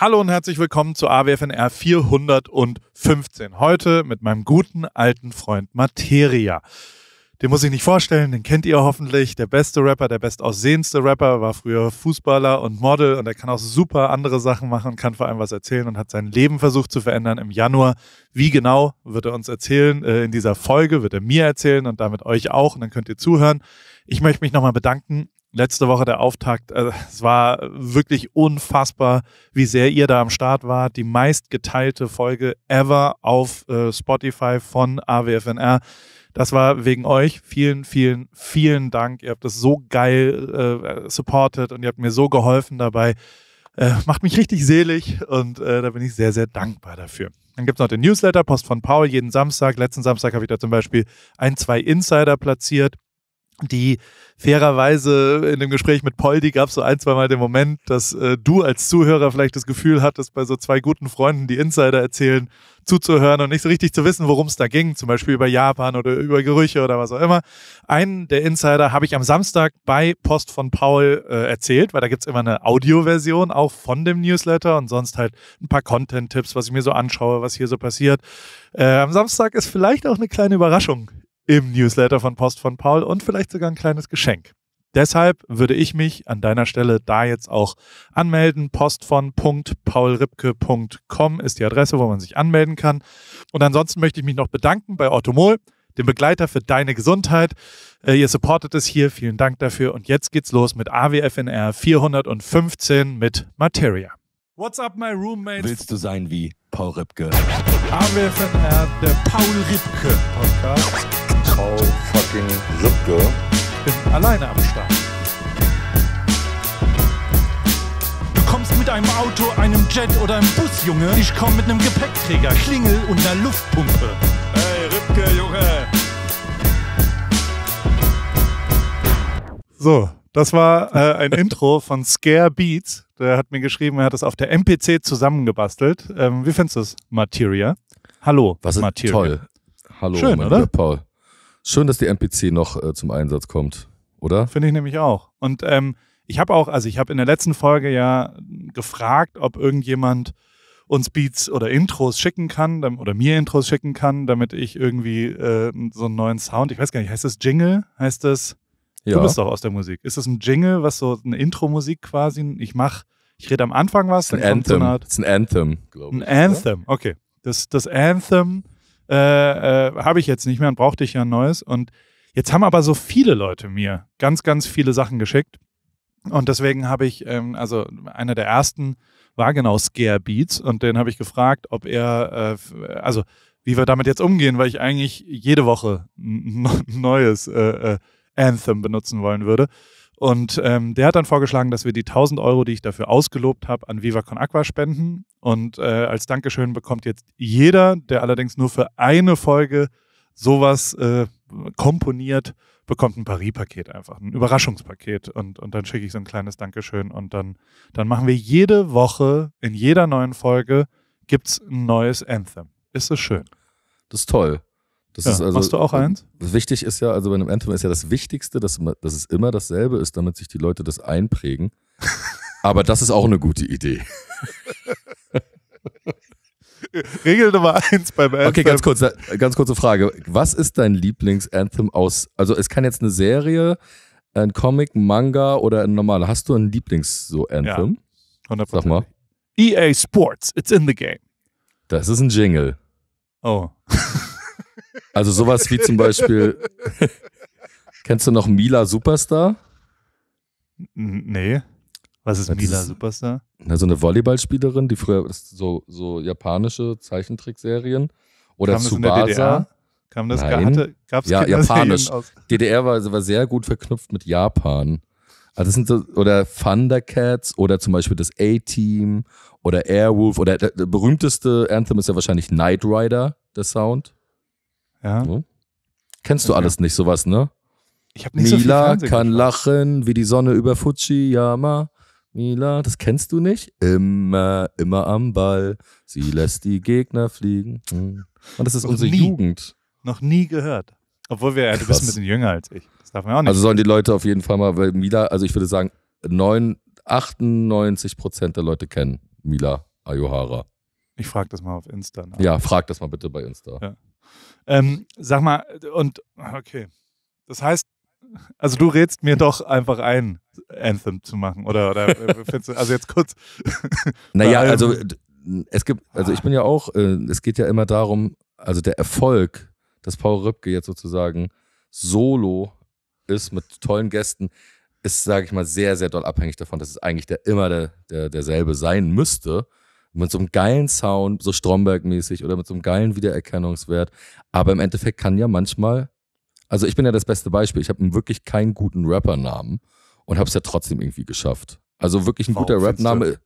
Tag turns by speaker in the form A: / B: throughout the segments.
A: Hallo und herzlich willkommen zu AWFNR 415. Heute mit meinem guten alten Freund Materia. Den muss ich nicht vorstellen, den kennt ihr hoffentlich. Der beste Rapper, der bestaussehendste Rapper, war früher Fußballer und Model und er kann auch super andere Sachen machen kann vor allem was erzählen und hat sein Leben versucht zu verändern im Januar. Wie genau wird er uns erzählen? Äh, in dieser Folge wird er mir erzählen und damit euch auch und dann könnt ihr zuhören. Ich möchte mich nochmal bedanken. Letzte Woche der Auftakt. Äh, es war wirklich unfassbar, wie sehr ihr da am Start wart. Die meistgeteilte Folge ever auf äh, Spotify von AWFNR. Das war wegen euch. Vielen, vielen, vielen Dank. Ihr habt das so geil äh, supported und ihr habt mir so geholfen dabei. Äh, macht mich richtig selig und äh, da bin ich sehr, sehr dankbar dafür. Dann gibt es noch den Newsletter, Post von Paul, jeden Samstag. Letzten Samstag habe ich da zum Beispiel ein, zwei Insider platziert die fairerweise in dem Gespräch mit Poldi gab es so ein, zwei Mal den Moment, dass äh, du als Zuhörer vielleicht das Gefühl hattest, bei so zwei guten Freunden, die Insider erzählen, zuzuhören und nicht so richtig zu wissen, worum es da ging, zum Beispiel über Japan oder über Gerüche oder was auch immer. Einen der Insider habe ich am Samstag bei Post von Paul äh, erzählt, weil da gibt's immer eine Audioversion auch von dem Newsletter und sonst halt ein paar Content-Tipps, was ich mir so anschaue, was hier so passiert. Äh, am Samstag ist vielleicht auch eine kleine Überraschung im Newsletter von Post von Paul und vielleicht sogar ein kleines Geschenk. Deshalb würde ich mich an deiner Stelle da jetzt auch anmelden. Post von .paulripke.com ist die Adresse, wo man sich anmelden kann. Und ansonsten möchte ich mich noch bedanken bei Otto Mohl, dem Begleiter für deine Gesundheit. Äh, ihr supportet es hier. Vielen Dank dafür. Und jetzt geht's los mit AWFNR 415 mit Materia. What's up, my roommates? Willst du
B: sein wie Paul Ripke.
A: AWFNR, der Paul Ripke Podcast. Paul fucking Ripke. Bin alleine am Start. Du kommst mit einem Auto, einem Jet oder einem Bus, Junge. Ich komm mit einem Gepäckträger, Klingel und einer Luftpumpe. Hey, Ripke, Junge. So, das war äh, ein Intro von Scare Beats. Der hat mir geschrieben, er hat es auf der MPC zusammengebastelt. Ähm, wie findest du es, Materia? Hallo, Was ist Materia. toll.
B: Hallo, Schön, mein oder? Paul. Schön, dass die MPC noch äh, zum Einsatz kommt, oder?
A: Finde ich nämlich auch. Und ähm, ich habe auch, also ich habe in der letzten Folge ja gefragt, ob irgendjemand uns Beats oder Intros schicken kann oder mir Intros schicken kann, damit ich irgendwie äh, so einen neuen Sound, ich weiß gar nicht, heißt das Jingle? Heißt das ja. Du bist doch aus der Musik. Ist das ein Jingle, was so eine Intro-Musik quasi? Ich mache, ich rede am Anfang was. Ein Anthem. So ist ein Anthem, glaube ich. Ein Anthem, okay. Das, das Anthem äh, äh, habe ich jetzt nicht mehr und brauchte ich ja ein neues. Und jetzt haben aber so viele Leute mir ganz, ganz viele Sachen geschickt. Und deswegen habe ich, ähm, also einer der ersten war genau Scare Beats und den habe ich gefragt, ob er, äh, also wie wir damit jetzt umgehen, weil ich eigentlich jede Woche ein neues äh, äh Anthem benutzen wollen würde. Und ähm, der hat dann vorgeschlagen, dass wir die 1000 Euro, die ich dafür ausgelobt habe, an Viva Con Aqua spenden. Und äh, als Dankeschön bekommt jetzt jeder, der allerdings nur für eine Folge sowas äh, komponiert, bekommt ein Paris-Paket einfach, ein Überraschungspaket. Und, und dann schicke ich so ein kleines Dankeschön. Und dann, dann machen wir jede Woche, in jeder neuen Folge, gibt es ein neues Anthem. Ist es schön. Das ist toll.
B: Das ja, ist also, machst du auch eins? Wichtig ist ja, also bei einem Anthem ist ja das Wichtigste, dass, dass es immer dasselbe ist, damit sich die Leute das einprägen. Aber das ist auch eine gute Idee.
A: Regel Nummer eins beim Anthem. Okay, ganz,
B: kurz, ganz kurze Frage. Was ist dein Lieblings-Anthem aus? Also, es kann jetzt eine Serie, ein Comic, Manga oder ein normaler. Hast du ein Lieblings-Anthem? Ja, 100%. Sag mal.
A: EA Sports, it's in the game.
B: Das ist ein Jingle. Oh. Also sowas wie zum Beispiel, kennst du noch Mila Superstar?
A: Nee.
B: Was ist Mila Superstar? Na, so eine Volleyballspielerin, die früher so, so japanische Zeichentrickserien oder Kam Tsubasa. Kam das Nein. gab es Ja, japanisch. DDR war, war sehr gut verknüpft mit Japan. Also das sind so, oder Thundercats oder zum Beispiel das A-Team oder Airwolf oder der, der berühmteste Anthem ist ja wahrscheinlich Knight Rider, der Sound. Ja. So. Ne? Kennst du alles nicht, sowas, ne? Ich habe nicht Mila so kann geschaut. lachen wie die Sonne über Fujiyama. Mila, das kennst du nicht? Immer, immer am Ball. Sie lässt die Gegner fliegen. Hm. Und das ist noch unsere nie, Jugend.
A: Noch nie gehört. Obwohl wir, ja, du bist ein bisschen jünger als ich. Das darf man auch nicht. Also
B: sollen die Leute auf jeden Fall mal, weil Mila, also ich würde sagen, 9, 98 Prozent der Leute kennen Mila
A: Ayohara. Ich frag das mal auf Insta. Nach. Ja, frag das mal bitte bei Insta. Ja. Ähm, sag mal, und okay. Das heißt, also du rätst mir doch einfach ein, Anthem zu machen, oder? oder äh, du, also jetzt kurz. naja, also
B: es gibt, also ich bin ja auch, äh, es geht ja immer darum, also der Erfolg, dass Paul Rübke jetzt sozusagen solo ist mit tollen Gästen, ist, sage ich mal, sehr, sehr doll abhängig davon, dass es eigentlich der, immer der, der, derselbe sein müsste mit so einem geilen Sound, so Stromberg-mäßig oder mit so einem geilen Wiedererkennungswert. Aber im Endeffekt kann ja manchmal, also ich bin ja das beste Beispiel, ich habe wirklich keinen guten Rappernamen und habe es ja trotzdem irgendwie geschafft. Also wirklich ein Warum guter Rapname.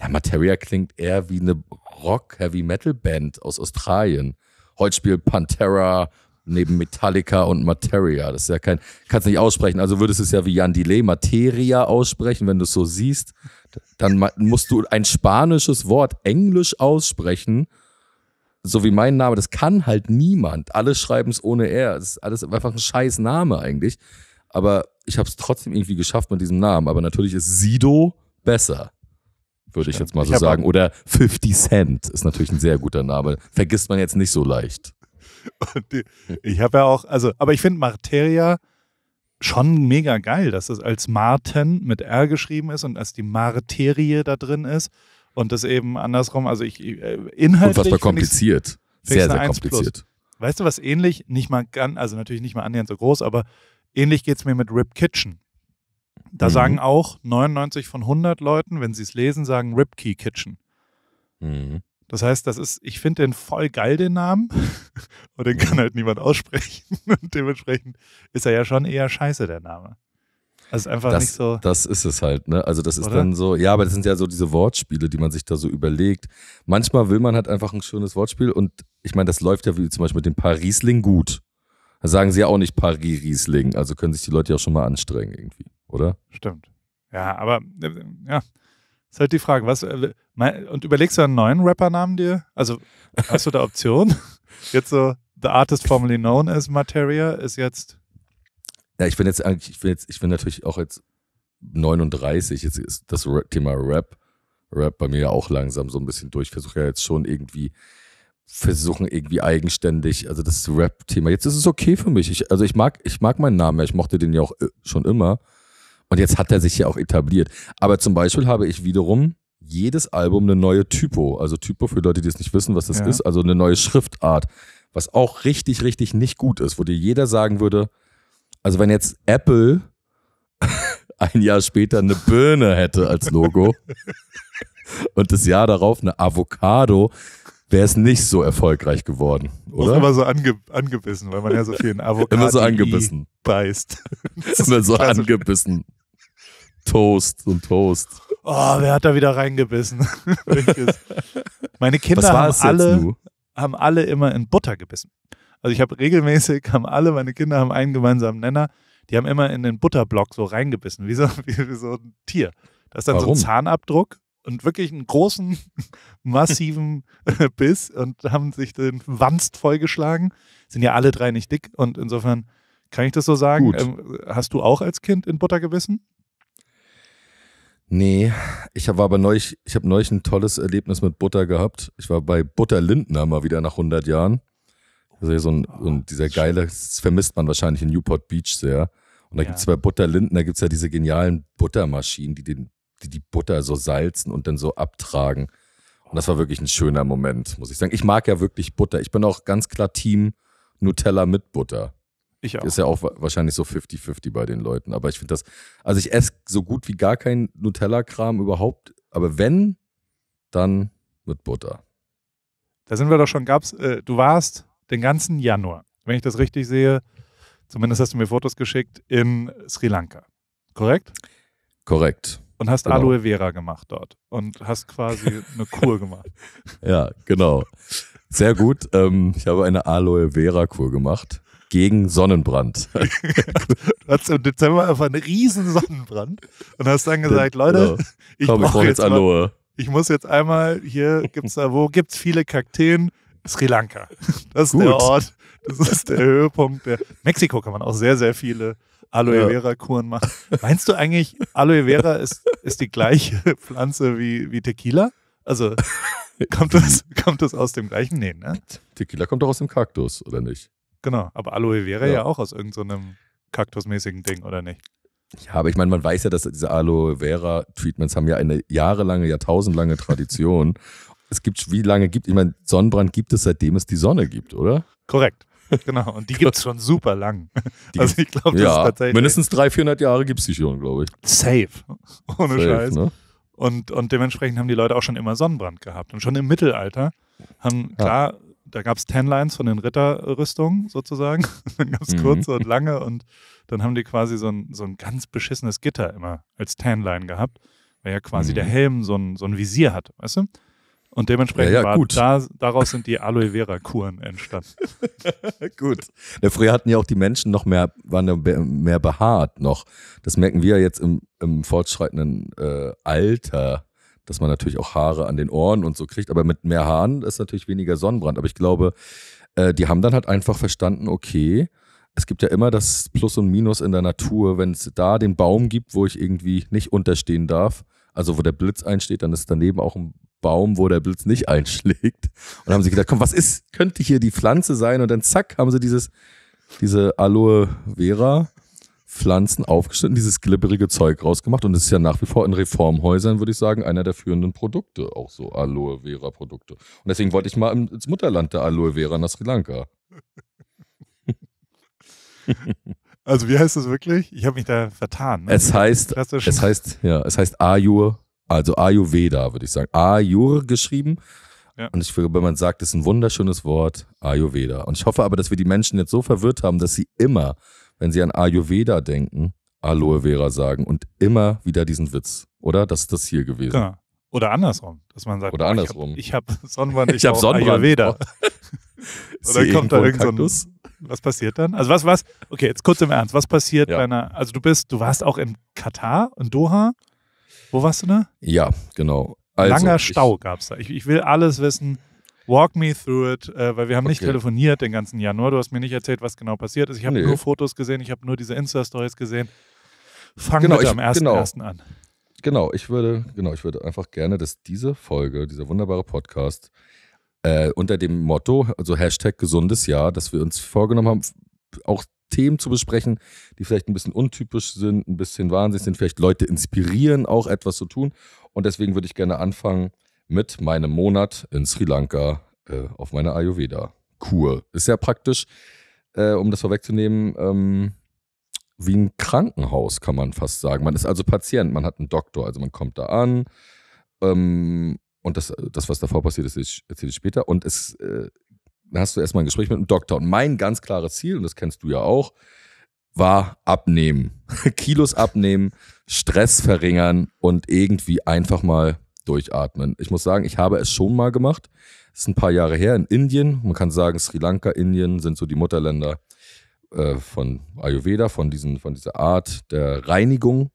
B: Ja, Materia klingt eher wie eine Rock-Heavy-Metal-Band aus Australien. Heute spielt Pantera, neben Metallica und Materia. Das ist ja kein, kannst nicht aussprechen. Also würdest du es ja wie Jan Delay Materia aussprechen, wenn du es so siehst. Dann musst du ein spanisches Wort Englisch aussprechen. So wie mein Name, das kann halt niemand. Alle schreiben es ohne R. Das ist alles einfach ein scheiß Name eigentlich. Aber ich habe es trotzdem irgendwie geschafft mit diesem Namen. Aber natürlich ist Sido besser würde ich jetzt mal so sagen. Oder 50 Cent ist natürlich ein sehr guter Name. Vergisst man jetzt nicht so leicht.
A: Die, ich habe ja auch, also, aber ich finde Marteria schon mega geil, dass es als Marten mit R geschrieben ist und als die Marterie da drin ist und das eben andersrum, also ich äh, inhaltlich unfassbar kompliziert, sehr sehr kompliziert. Weißt du, was ähnlich, nicht mal ganz, also natürlich nicht mal annähernd so groß, aber ähnlich geht es mir mit Rip Kitchen. Da mhm. sagen auch 99 von 100 Leuten, wenn sie es lesen, sagen Rip Key Kitchen. Mhm. Das heißt, das ist, ich finde den voll geil, den Namen, Und den kann mhm. halt niemand aussprechen. Und dementsprechend ist er ja schon eher scheiße, der Name. Also einfach das, nicht so.
B: Das ist es halt, ne? Also das ist oder? dann so, ja, aber das sind ja so diese Wortspiele, die man sich da so überlegt. Manchmal will man halt einfach ein schönes Wortspiel und ich meine, das läuft ja wie zum Beispiel mit dem Parisling gut. Da sagen sie ja auch nicht Paris-Riesling, also können sich die Leute ja auch schon mal anstrengen irgendwie, oder?
A: Stimmt. Ja, aber äh, ja, ist halt die Frage, was äh, und überlegst du einen neuen Rappernamen dir? Also hast du da Optionen? Jetzt so The Artist formerly known as Materia ist jetzt.
B: Ja, ich bin jetzt eigentlich, ich bin jetzt, ich bin natürlich auch jetzt 39. Jetzt ist das Thema Rap, Rap bei mir ja auch langsam so ein bisschen durch. Versuche ja jetzt schon irgendwie versuchen irgendwie eigenständig, also das Rap-Thema. Jetzt ist es okay für mich. Ich, also ich mag, ich mag meinen Namen. Ich mochte den ja auch äh, schon immer. Und jetzt hat er sich ja auch etabliert. Aber zum Beispiel habe ich wiederum jedes Album eine neue Typo. Also Typo für Leute, die es nicht wissen, was das ja. ist, also eine neue Schriftart, was auch richtig, richtig nicht gut ist, wo dir jeder sagen würde, also wenn jetzt Apple ein Jahr später eine Birne hätte als Logo und das Jahr darauf eine Avocado, wäre es nicht so erfolgreich geworden, oder? Auch immer so ange
A: angebissen, weil man ja so vielen Avocado immer so angebissen beißt.
B: immer so also- angebissen. Toast und Toast.
A: Oh, wer hat da wieder reingebissen? Meine Kinder haben alle, haben alle immer in Butter gebissen. Also ich habe regelmäßig, haben alle, meine Kinder haben einen gemeinsamen Nenner, die haben immer in den Butterblock so reingebissen, wie so, wie, wie so ein Tier. Da ist dann Warum? so ein Zahnabdruck und wirklich einen großen, massiven äh, Biss und haben sich den Wanst vollgeschlagen. Sind ja alle drei nicht dick und insofern kann ich das so sagen. Gut. Ähm, hast du auch als Kind in Butter gebissen?
B: Nee, ich habe aber neulich, ich habe neulich ein tolles Erlebnis mit Butter gehabt. Ich war bei Butter Lindner mal wieder nach 100 Jahren. Also so ein, so ein, oh, dieser geile, das vermisst man wahrscheinlich in Newport Beach sehr. Und da ja. gibt es bei Butter Lindner gibt's ja diese genialen Buttermaschinen, die den die die Butter so salzen und dann so abtragen. Und das war wirklich ein schöner Moment, muss ich sagen. Ich mag ja wirklich Butter. Ich bin auch ganz klar Team Nutella mit Butter. Ich auch. Ist ja auch wahrscheinlich so 50-50 bei den Leuten. Aber ich finde das, also ich esse so gut wie gar keinen Nutella-Kram überhaupt. Aber wenn,
A: dann mit Butter. Da sind wir doch schon, gab's, äh, du warst den ganzen Januar, wenn ich das richtig sehe, zumindest hast du mir Fotos geschickt, in Sri Lanka. Korrekt? Korrekt und hast genau. Aloe Vera gemacht dort und hast quasi eine Kur gemacht.
B: ja, genau. Sehr gut. Ähm, ich habe eine Aloe Vera Kur gemacht gegen Sonnenbrand. du
A: hast im Dezember einfach einen riesen Sonnenbrand und hast dann gesagt, genau. Leute, ja. ich brauche brauch jetzt, jetzt Aloe. ich muss jetzt einmal, hier gibt's da, wo gibt's viele Kakteen? Sri Lanka. Das ist gut. der Ort, das ist der Höhepunkt. Der, Mexiko kann man auch sehr, sehr viele Aloe Vera Kuren machen. Meinst du eigentlich, Aloe Vera ist, ist die gleiche Pflanze wie, wie Tequila? Also kommt das, kommt das aus dem gleichen? Nee, ne? Tequila kommt doch aus dem Kaktus, oder nicht? Genau, aber Aloe Vera ja, ja auch aus irgendeinem so kaktusmäßigen Ding, oder nicht?
B: Ja, aber ich meine, man weiß ja, dass diese Aloe Vera Treatments haben ja eine jahrelange, jahrtausendlange Tradition. es gibt, wie lange gibt, ich meine, Sonnenbrand gibt es, seitdem es die Sonne gibt, oder?
A: Korrekt. Genau, und die gibt es schon super lang. Die also ich glaube, das ist tatsächlich. Mindestens 300, 400 Jahre gibt es die schon, glaube ich.
B: Safe. Ohne Safe, ne? Scheiß. Ne?
A: Und, und dementsprechend haben die Leute auch schon immer Sonnenbrand gehabt. Und schon im Mittelalter haben, klar, ja. da gab es Tanlines von den Ritterrüstungen sozusagen. dann gab es mhm. kurze mhm. und lange und dann haben die quasi so ein, so ein ganz beschissenes Gitter immer als Tanline gehabt, weil ja quasi mhm. der Helm so ein, so ein Visier hat, weißt du? Und dementsprechend ja, ja, war da, daraus sind die Aloe Vera Kuren entstanden.
B: gut. Ja, früher hatten ja auch die Menschen noch mehr, waren ja mehr behaart noch. Das merken wir jetzt im, im fortschreitenden äh, Alter, dass man natürlich auch Haare an den Ohren und so kriegt. Aber mit mehr Haaren ist natürlich weniger Sonnenbrand. Aber ich glaube, äh, die haben dann halt einfach verstanden, okay, es gibt ja immer das Plus und Minus in der Natur. Wenn es da den Baum gibt, wo ich irgendwie nicht unterstehen darf, also wo der Blitz einsteht, dann ist daneben auch ein Baum, wo der Blitz nicht einschlägt. Und haben sie gedacht, komm, was ist, könnte hier die Pflanze sein? Und dann zack, haben sie dieses, diese Aloe Vera Pflanzen aufgeschnitten, dieses glibberige Zeug rausgemacht. Und es ist ja nach wie vor in Reformhäusern, würde ich sagen, einer der führenden Produkte, auch so Aloe Vera Produkte. Und deswegen wollte ich mal ins Mutterland der Aloe Vera nach Sri Lanka.
A: Also wie heißt das wirklich? Ich habe mich da vertan. Ne? Es heißt, es
B: heißt, ja, es heißt Ayur also Ayurveda, würde ich sagen. Ayur geschrieben. Ja. Und ich wenn man sagt, es ist ein wunderschönes Wort, Ayurveda. Und ich hoffe aber, dass wir die Menschen jetzt so verwirrt haben, dass sie immer, wenn sie an Ayurveda denken, Aloe Vera sagen und immer wieder diesen Witz, oder? Das ist das hier gewesen. Genau.
A: Oder andersrum, dass man sagt, oder oh, andersrum. ich habe hab Sonnenbrand, ich, ich habe Sonnenbrand. Ayurveda. oder kommt da irgend so was passiert dann? Also was was? Okay, jetzt kurz im Ernst, was passiert ja. bei einer also du bist du warst auch in Katar in Doha? Wo warst du da? Ja, genau. Also, Langer Stau gab es da. Ich, ich, will alles wissen. Walk me through it, äh, weil wir haben okay. nicht telefoniert den ganzen Januar. Du hast mir nicht erzählt, was genau passiert ist. Ich habe nee. nur Fotos gesehen, ich habe nur diese Insta-Stories gesehen. Fang genau, bitte ich, am 1.1. Genau. Ersten an.
B: Genau, ich würde, genau, ich würde einfach gerne, dass diese Folge, dieser wunderbare Podcast, äh, unter dem Motto, also Hashtag gesundes Jahr, dass wir uns vorgenommen haben, auch Themen zu besprechen, die vielleicht ein bisschen untypisch sind, ein bisschen wahnsinnig sind, vielleicht Leute inspirieren, auch etwas zu tun. Und deswegen würde ich gerne anfangen mit meinem Monat in Sri Lanka äh, auf meiner Ayurveda-Kur. Ist ja praktisch, äh, um das vorwegzunehmen, ähm, wie ein Krankenhaus, kann man fast sagen. Man ist also Patient, man hat einen Doktor, also man kommt da an. Ähm, und das, das, was davor passiert ist, erzähle ich später. Und es äh, hast du erstmal ein Gespräch mit einem Doktor. Und mein ganz klares Ziel, und das kennst du ja auch, war abnehmen. Kilos abnehmen, Stress verringern und irgendwie einfach mal durchatmen. Ich muss sagen, ich habe es schon mal gemacht. Das ist ein paar Jahre her in Indien. Man kann sagen, Sri Lanka, Indien sind so die Mutterländer äh, von Ayurveda, von, diesen, von dieser Art der Reinigung.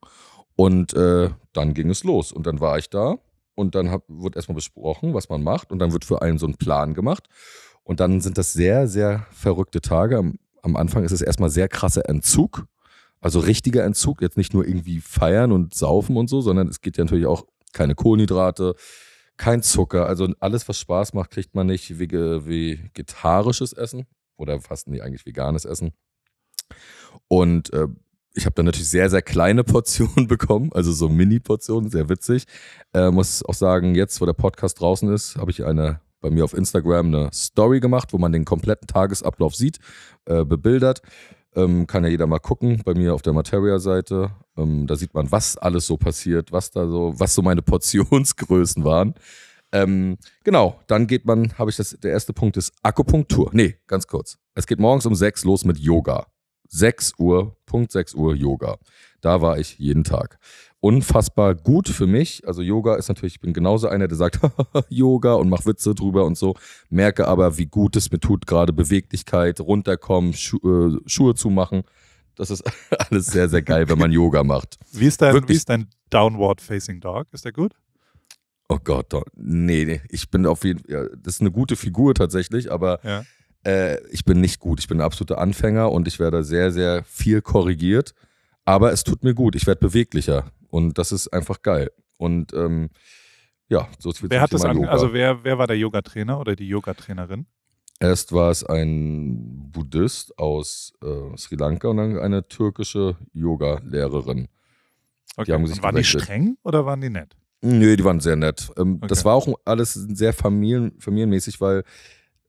B: Und äh, dann ging es los. Und dann war ich da und dann hab, wird erstmal besprochen, was man macht. Und dann wird für einen so ein Plan gemacht. Und dann sind das sehr, sehr verrückte Tage. Am, am Anfang ist es erstmal sehr krasser Entzug. Also richtiger Entzug, jetzt nicht nur irgendwie feiern und saufen und so, sondern es geht ja natürlich auch keine Kohlenhydrate, kein Zucker. Also alles, was Spaß macht, kriegt man nicht. Vegetarisches Essen oder fast nie eigentlich veganes Essen. Und äh, ich habe dann natürlich sehr, sehr kleine Portionen bekommen, also so Mini-Portionen, sehr witzig. Äh, muss auch sagen, jetzt, wo der Podcast draußen ist, habe ich eine bei mir auf Instagram eine Story gemacht, wo man den kompletten Tagesablauf sieht, äh, bebildert. Ähm, kann ja jeder mal gucken bei mir auf der Materia-Seite. Ähm, da sieht man, was alles so passiert, was da so, was so meine Portionsgrößen waren. Ähm, genau, dann geht man, habe ich das, der erste Punkt ist Akupunktur. Nee, ganz kurz. Es geht morgens um sechs los mit Yoga. 6 Uhr, Punkt 6 Uhr Yoga. Da war ich jeden Tag unfassbar gut für mich. Also Yoga ist natürlich, ich bin genauso einer, der sagt Yoga und macht Witze drüber und so. Merke aber, wie gut es mir tut, gerade Beweglichkeit, runterkommen, Schu äh, Schuhe zumachen. Das ist alles sehr, sehr geil, wenn man Yoga macht.
A: Wie ist dein, wie ist dein Downward Facing Dog? Ist der gut?
B: Oh Gott, nee, nee, ich bin auf jeden Fall, ja, das ist eine gute Figur tatsächlich, aber ja. äh, ich bin nicht gut. Ich bin ein absoluter Anfänger und ich werde sehr, sehr viel korrigiert. Aber es tut mir gut, ich werde beweglicher. Und das ist einfach geil. Und ähm, ja, so ist wer hat Thema das Yoga. Also
A: wer, wer war der Yoga-Trainer oder die Yoga-Trainerin?
B: Erst war es ein Buddhist aus äh, Sri Lanka und dann eine türkische Yoga-Lehrerin. Okay. waren gewechselt. die streng
A: oder waren die nett?
B: Nö, die waren sehr nett. Ähm, okay. Das war auch alles sehr familien, familienmäßig, weil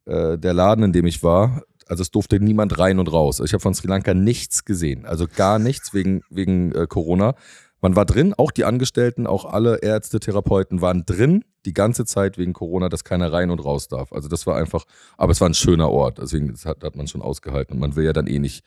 B: äh, der Laden, in dem ich war, also es durfte niemand rein und raus. Also ich habe von Sri Lanka nichts gesehen, also gar nichts wegen, wegen äh, Corona. Man war drin, auch die Angestellten, auch alle Ärzte, Therapeuten waren drin, die ganze Zeit wegen Corona, dass keiner rein und raus darf. Also das war einfach, aber es war ein schöner Ort, deswegen hat, hat man schon ausgehalten. Und man will ja dann eh nicht,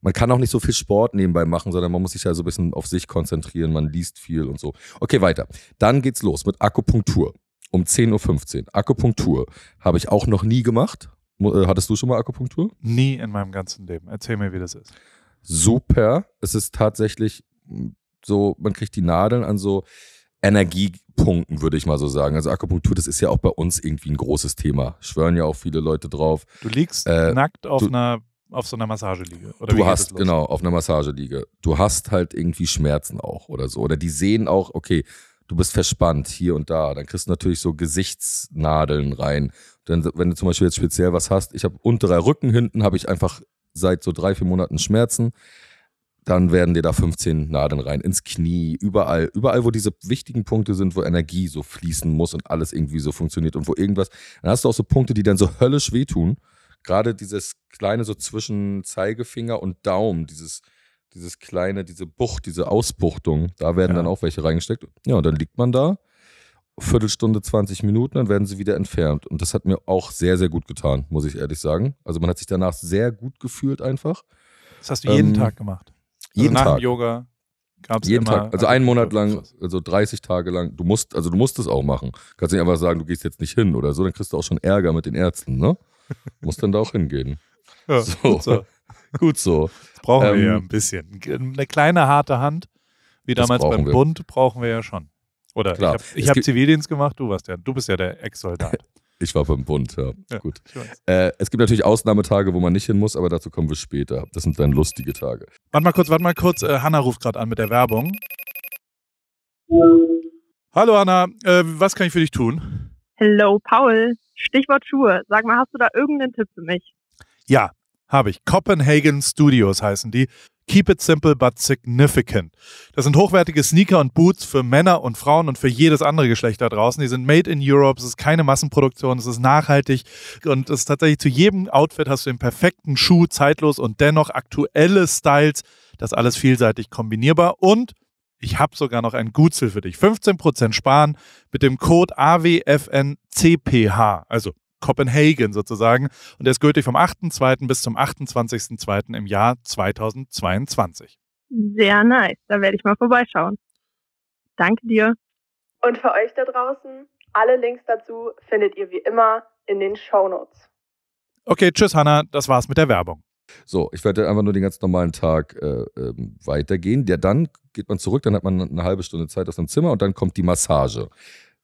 B: man kann auch nicht so viel Sport nebenbei machen, sondern man muss sich ja so ein bisschen auf sich konzentrieren, man liest viel und so. Okay, weiter. Dann geht's los mit Akupunktur. Um 10.15 Uhr. Akupunktur habe ich auch noch nie gemacht. Äh, hattest du schon mal Akupunktur?
A: Nie in meinem ganzen Leben. Erzähl mir, wie das ist.
B: Super. Es ist tatsächlich hm, so, man kriegt die Nadeln an so Energiepunkten, würde ich mal so sagen. Also Akupunktur, das ist ja auch bei uns irgendwie ein großes Thema. Schwören ja auch viele Leute drauf. Du liegst äh, nackt auf du,
A: einer auf so einer Massageliege. Oder du hast,
B: genau, auf einer Massageliege. Du hast halt irgendwie Schmerzen auch oder so. Oder die sehen auch, okay, du bist verspannt hier und da. Dann kriegst du natürlich so Gesichtsnadeln rein. Denn wenn du zum Beispiel jetzt speziell was hast, ich habe unterer Rücken hinten, habe ich einfach seit so drei, vier Monaten Schmerzen dann werden dir da 15 Nadeln rein, ins Knie, überall, überall, wo diese wichtigen Punkte sind, wo Energie so fließen muss und alles irgendwie so funktioniert und wo irgendwas, dann hast du auch so Punkte, die dann so höllisch wehtun. Gerade dieses kleine so zwischen Zeigefinger und Daumen, dieses, dieses kleine, diese Bucht, diese Ausbuchtung, da werden ja. dann auch welche reingesteckt. Ja, und dann liegt man da, Viertelstunde, 20 Minuten, dann werden sie wieder entfernt. Und das hat mir auch sehr, sehr gut getan, muss ich ehrlich sagen. Also man hat sich danach sehr gut gefühlt einfach. Das hast du jeden ähm, Tag gemacht. Also jeden also nach Tag. Dem Yoga gab's jeden Tag. Also einen Monat lang, also 30 Tage lang. Du musst, also du musst es auch machen. Du kannst nicht einfach sagen, du gehst jetzt nicht hin oder so, dann kriegst du auch schon Ärger mit den Ärzten, ne? Du musst dann da auch hingehen. ja, so. Gut so.
A: gut so. Das brauchen ähm, wir ja ähm, ein bisschen. Eine kleine harte Hand, wie damals beim Bund, brauchen wir ja schon. Oder Klar. ich habe hab Zivildienst gemacht, du warst ja, du bist ja der Ex-Soldat.
B: Ich war beim Bund, ja. ja Gut. Äh, es gibt natürlich Ausnahmetage, wo man nicht hin muss, aber dazu kommen wir später. Das sind dann lustige Tage.
A: Warte mal kurz, warte mal kurz. Äh, Hanna ruft gerade an mit der Werbung. Hallo Hanna, äh, was kann ich für dich tun?
B: Hello Paul, Stichwort Schuhe. Sag mal, hast du da irgendeinen Tipp für mich?
A: Ja, habe ich. Copenhagen Studios heißen die. Keep it simple but significant. Das sind hochwertige Sneaker und Boots für Männer und Frauen und für jedes andere Geschlecht da draußen. Die sind made in Europe, es ist keine Massenproduktion, es ist nachhaltig und es ist tatsächlich zu jedem Outfit hast du den perfekten Schuh, zeitlos und dennoch aktuelle Styles. Das alles vielseitig kombinierbar und ich habe sogar noch ein Gutzel für dich. 15% sparen mit dem Code AWFNCPH, also Kopenhagen sozusagen. Und der ist gültig vom 8.2. bis zum 28.2. im Jahr 2022.
B: Sehr nice. Da werde ich mal
A: vorbeischauen. Danke dir.
B: Und für euch da draußen, alle Links dazu findet ihr wie immer in den Shownotes.
A: Okay, tschüss Hanna, das war's mit der
B: Werbung. So, ich werde einfach nur den ganz normalen Tag äh, ähm, weitergehen. Der dann geht man zurück, dann hat man eine halbe Stunde Zeit aus dem Zimmer und dann kommt die Massage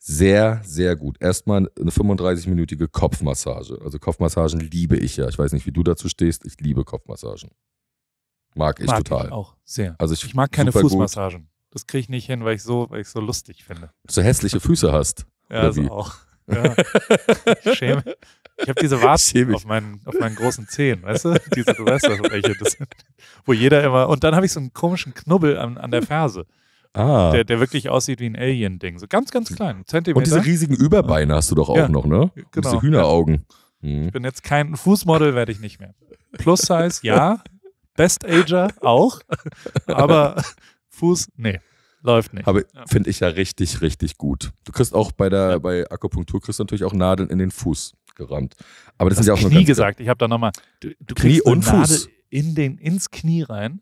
B: sehr, sehr gut. Erstmal eine 35-minütige Kopfmassage. Also Kopfmassagen liebe ich ja. Ich weiß nicht, wie du dazu stehst. Ich liebe Kopfmassagen. Mag ich mag total. Ich auch sehr. Also ich, ich mag keine Fußmassagen.
A: Gut. Das kriege ich nicht hin, weil ich so, weil ich so lustig finde. Dass du hässliche
B: Füße hast. ja, das also auch. Ja. Ich schäme. Ich habe diese Warzen auf meinen, auf meinen großen Zehen, weißt du? Diese, du weißt das, welche das sind.
A: Wo jeder immer, und dann habe ich so einen komischen Knubbel an, an der Ferse. Ah. Der, der wirklich aussieht wie ein Alien-Ding. So ganz, ganz klein. Zentimeter. Und diese
B: riesigen Überbeine hast du doch auch ja, noch, ne? Genau. diese Hühneraugen. Hm. Ich
A: bin jetzt kein Fußmodel, werde ich nicht mehr. Plus Size, ja. Best Ager auch. Aber Fuß,
B: nee. Läuft nicht. Aber finde ich ja richtig, richtig gut. Du kriegst auch bei der ja. bei Akupunktur kriegst du natürlich auch Nadeln in den Fuß gerammt. Aber das, das sind ja auch Knie nur ganz gesagt. Ich habe da nochmal. Du, du Knie kriegst und Fuß.
A: in den ins Knie rein.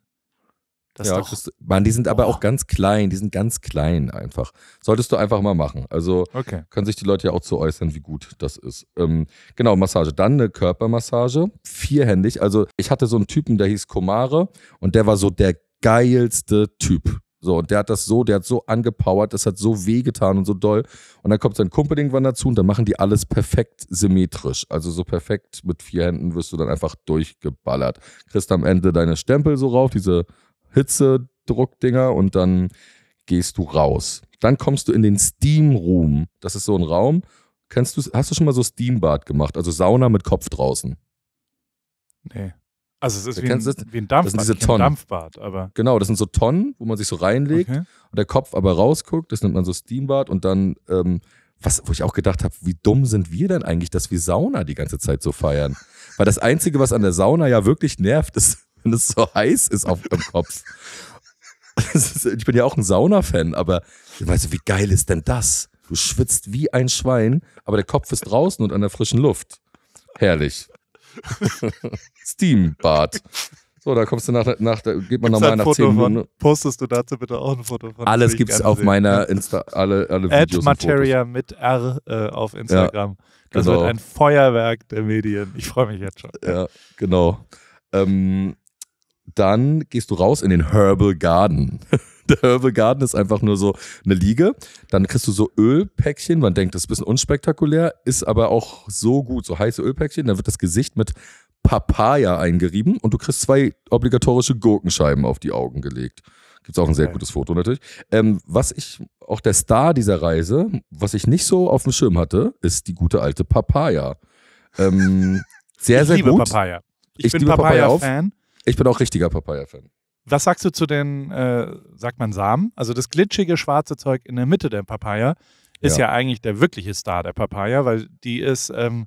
A: Das ja, doch, das,
B: Mann, die sind aber oh. auch ganz klein, die sind ganz klein einfach. Solltest du einfach mal machen. Also okay. können sich die Leute ja auch zu äußern, wie gut das ist. Ähm, genau, Massage. Dann eine Körpermassage, vierhändig. Also ich hatte so einen Typen, der hieß Komare und der war so der geilste Typ. So, und der hat das so, der hat so angepowert, das hat so wehgetan und so doll. Und dann kommt sein Kumpel irgendwann dazu und dann machen die alles perfekt symmetrisch. Also so perfekt mit vier Händen wirst du dann einfach durchgeballert. Kriegst am Ende deine Stempel so rauf, diese Hitzedruckdinger und dann gehst du raus. Dann kommst du in den Steam Room. Das ist so ein Raum. Kennst du, hast du schon mal so Steam Bad gemacht? Also Sauna mit Kopf draußen?
A: Nee. Also es ist da wie ein, das, wie ein Dampfbad. Das sind diese Tonnen. Dampfbad, aber.
B: Genau, das sind so Tonnen, wo man sich so reinlegt okay. und der Kopf aber rausguckt. Das nennt man so Steam Bad und dann, ähm, was, wo ich auch gedacht habe, wie dumm sind wir denn eigentlich, dass wir Sauna die ganze Zeit so feiern? Weil das Einzige, was an der Sauna ja wirklich nervt, ist, wenn es so heiß ist auf dem Kopf. Ist, ich bin ja auch ein Sauna-Fan, aber weißt du, wie geil ist denn das? Du schwitzt wie ein Schwein, aber der Kopf ist draußen und an der frischen Luft. Herrlich. steam Steambad. So, da kommst du nach, nach da geht man nochmal nach Foto 10 Minuten.
A: postest du dazu bitte auch ein Foto von? Alles gibt es auf sehen. meiner Insta, alle, alle Ad Videos. Materia mit R äh, auf Instagram. Ja, das genau. wird ein Feuerwerk der Medien. Ich freue mich jetzt schon. Ja,
B: genau. Ähm, dann gehst du raus in den Herbal Garden. Der Herbal Garden ist einfach nur so eine Liege. Dann kriegst du so Ölpäckchen. Man denkt, das ist ein bisschen unspektakulär, ist aber auch so gut. So heiße Ölpäckchen. Dann wird das Gesicht mit Papaya eingerieben und du kriegst zwei obligatorische Gurkenscheiben auf die Augen gelegt. Gibt es auch ein sehr gutes Foto natürlich. Ähm, was ich, auch der Star dieser Reise, was ich nicht so auf dem Schirm hatte, ist die gute alte Papaya. Ähm, sehr, ich sehr liebe Papaya. Ich, ich bin Papaya-Fan. Ich bin auch richtiger Papaya-Fan.
A: Was sagst du zu den, äh, sagt man Samen? Also das glitschige schwarze Zeug in der Mitte der Papaya ist ja, ja eigentlich der wirkliche Star der Papaya, weil die ist, ähm,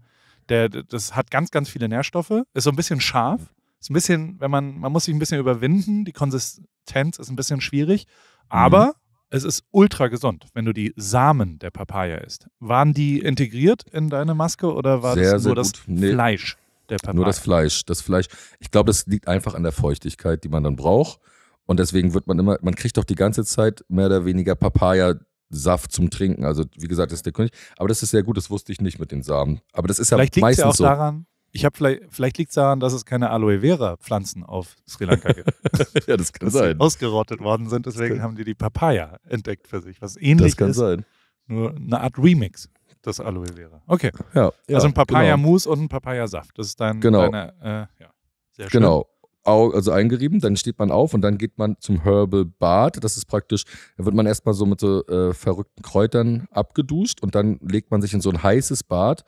A: der, das hat ganz, ganz viele Nährstoffe, ist so ein bisschen scharf, ist ein bisschen, wenn man, man muss sich ein bisschen überwinden, die Konsistenz ist ein bisschen schwierig, mhm. aber mhm. es ist ultra gesund, wenn du die Samen der Papaya isst. Waren die integriert in deine Maske oder war sehr, das nur das gut. Fleisch? der Nur das
B: Fleisch. Das Fleisch. Ich glaube, das liegt einfach an der Feuchtigkeit, die man dann braucht. Und deswegen wird man immer, man kriegt doch die ganze Zeit mehr oder weniger Papaya Saft zum Trinken. Also wie gesagt, das ist der König. Aber das ist sehr gut, das wusste ich nicht mit den Samen. Aber das ist ja vielleicht meistens ja auch so.
A: daran, ich habe vielleicht, vielleicht liegt es daran, dass es keine Aloe Vera Pflanzen auf Sri Lanka gibt. ja, das kann dass sein. Die ausgerottet worden sind, deswegen haben die die Papaya entdeckt für sich, was ähnlich ist. Das kann ist, sein. Nur eine Art Remix das Aloe Vera. Okay. Ja, ja, also ein Papaya-Mousse genau. und ein Papaya-Saft. Das ist dein, genau. Deine, äh, ja. Sehr schön. Genau
B: also eingerieben, dann steht man auf und dann geht man zum Herbal Bad. Das ist praktisch, da wird man erstmal so mit so äh, verrückten Kräutern abgeduscht und dann legt man sich in so ein heißes Bad,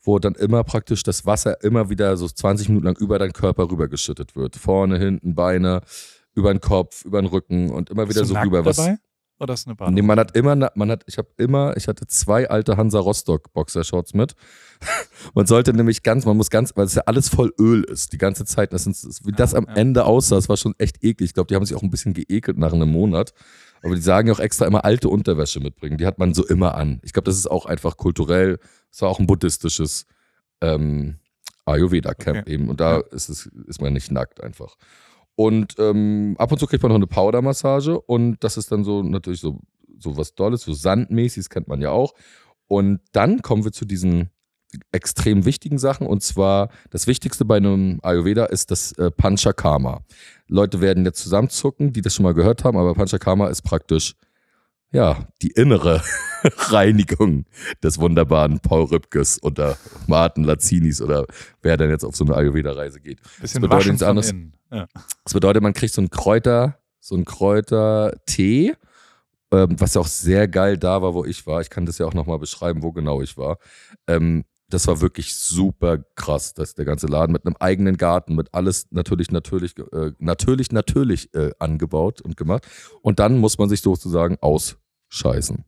B: wo dann immer praktisch das Wasser immer wieder so 20 Minuten lang über deinen Körper rübergeschüttet wird. Vorne, hinten, Beine, über den Kopf, über den Rücken und immer wieder so rüber. Was, dabei? Oder ist eine Badehose? Nee, man hat immer, man hat, ich habe immer, ich hatte zwei alte Hansa Rostock Boxershorts mit. man sollte nämlich ganz, man muss ganz, weil es ja alles voll Öl ist, die ganze Zeit. Das ist, wie das am Ende aussah, das war schon echt eklig. Ich glaube, die haben sich auch ein bisschen geekelt nach einem Monat. Aber die sagen ja auch extra immer alte Unterwäsche mitbringen. Die hat man so immer an. Ich glaube, das ist auch einfach kulturell. Es war auch ein buddhistisches ähm, Ayurveda-Camp okay. eben. Und da ja. ist, es, ist man nicht nackt einfach. Und ähm, ab und zu kriegt man noch eine Powder-Massage und das ist dann so natürlich so, so was Dolles, so sandmäßig, das kennt man ja auch. Und dann kommen wir zu diesen extrem wichtigen Sachen. Und zwar das Wichtigste bei einem Ayurveda ist das äh, Panchakarma. Leute werden jetzt zusammenzucken, die das schon mal gehört haben, aber Panchakarma ist praktisch ja die innere Reinigung des wunderbaren Paul Rübkes oder Martin Lazinis oder wer denn jetzt auf so eine Ayurveda-Reise geht. Bisschen das bedeutet nichts anderes. Innen. Ja. Das bedeutet, man kriegt so einen Kräuter, so einen Kräutertee, ähm, was ja auch sehr geil da war, wo ich war. Ich kann das ja auch nochmal beschreiben, wo genau ich war. Ähm, das war wirklich super krass, dass der ganze Laden mit einem eigenen Garten, mit alles natürlich, natürlich, äh, natürlich, natürlich äh, angebaut und gemacht. Und dann muss man sich sozusagen ausscheißen.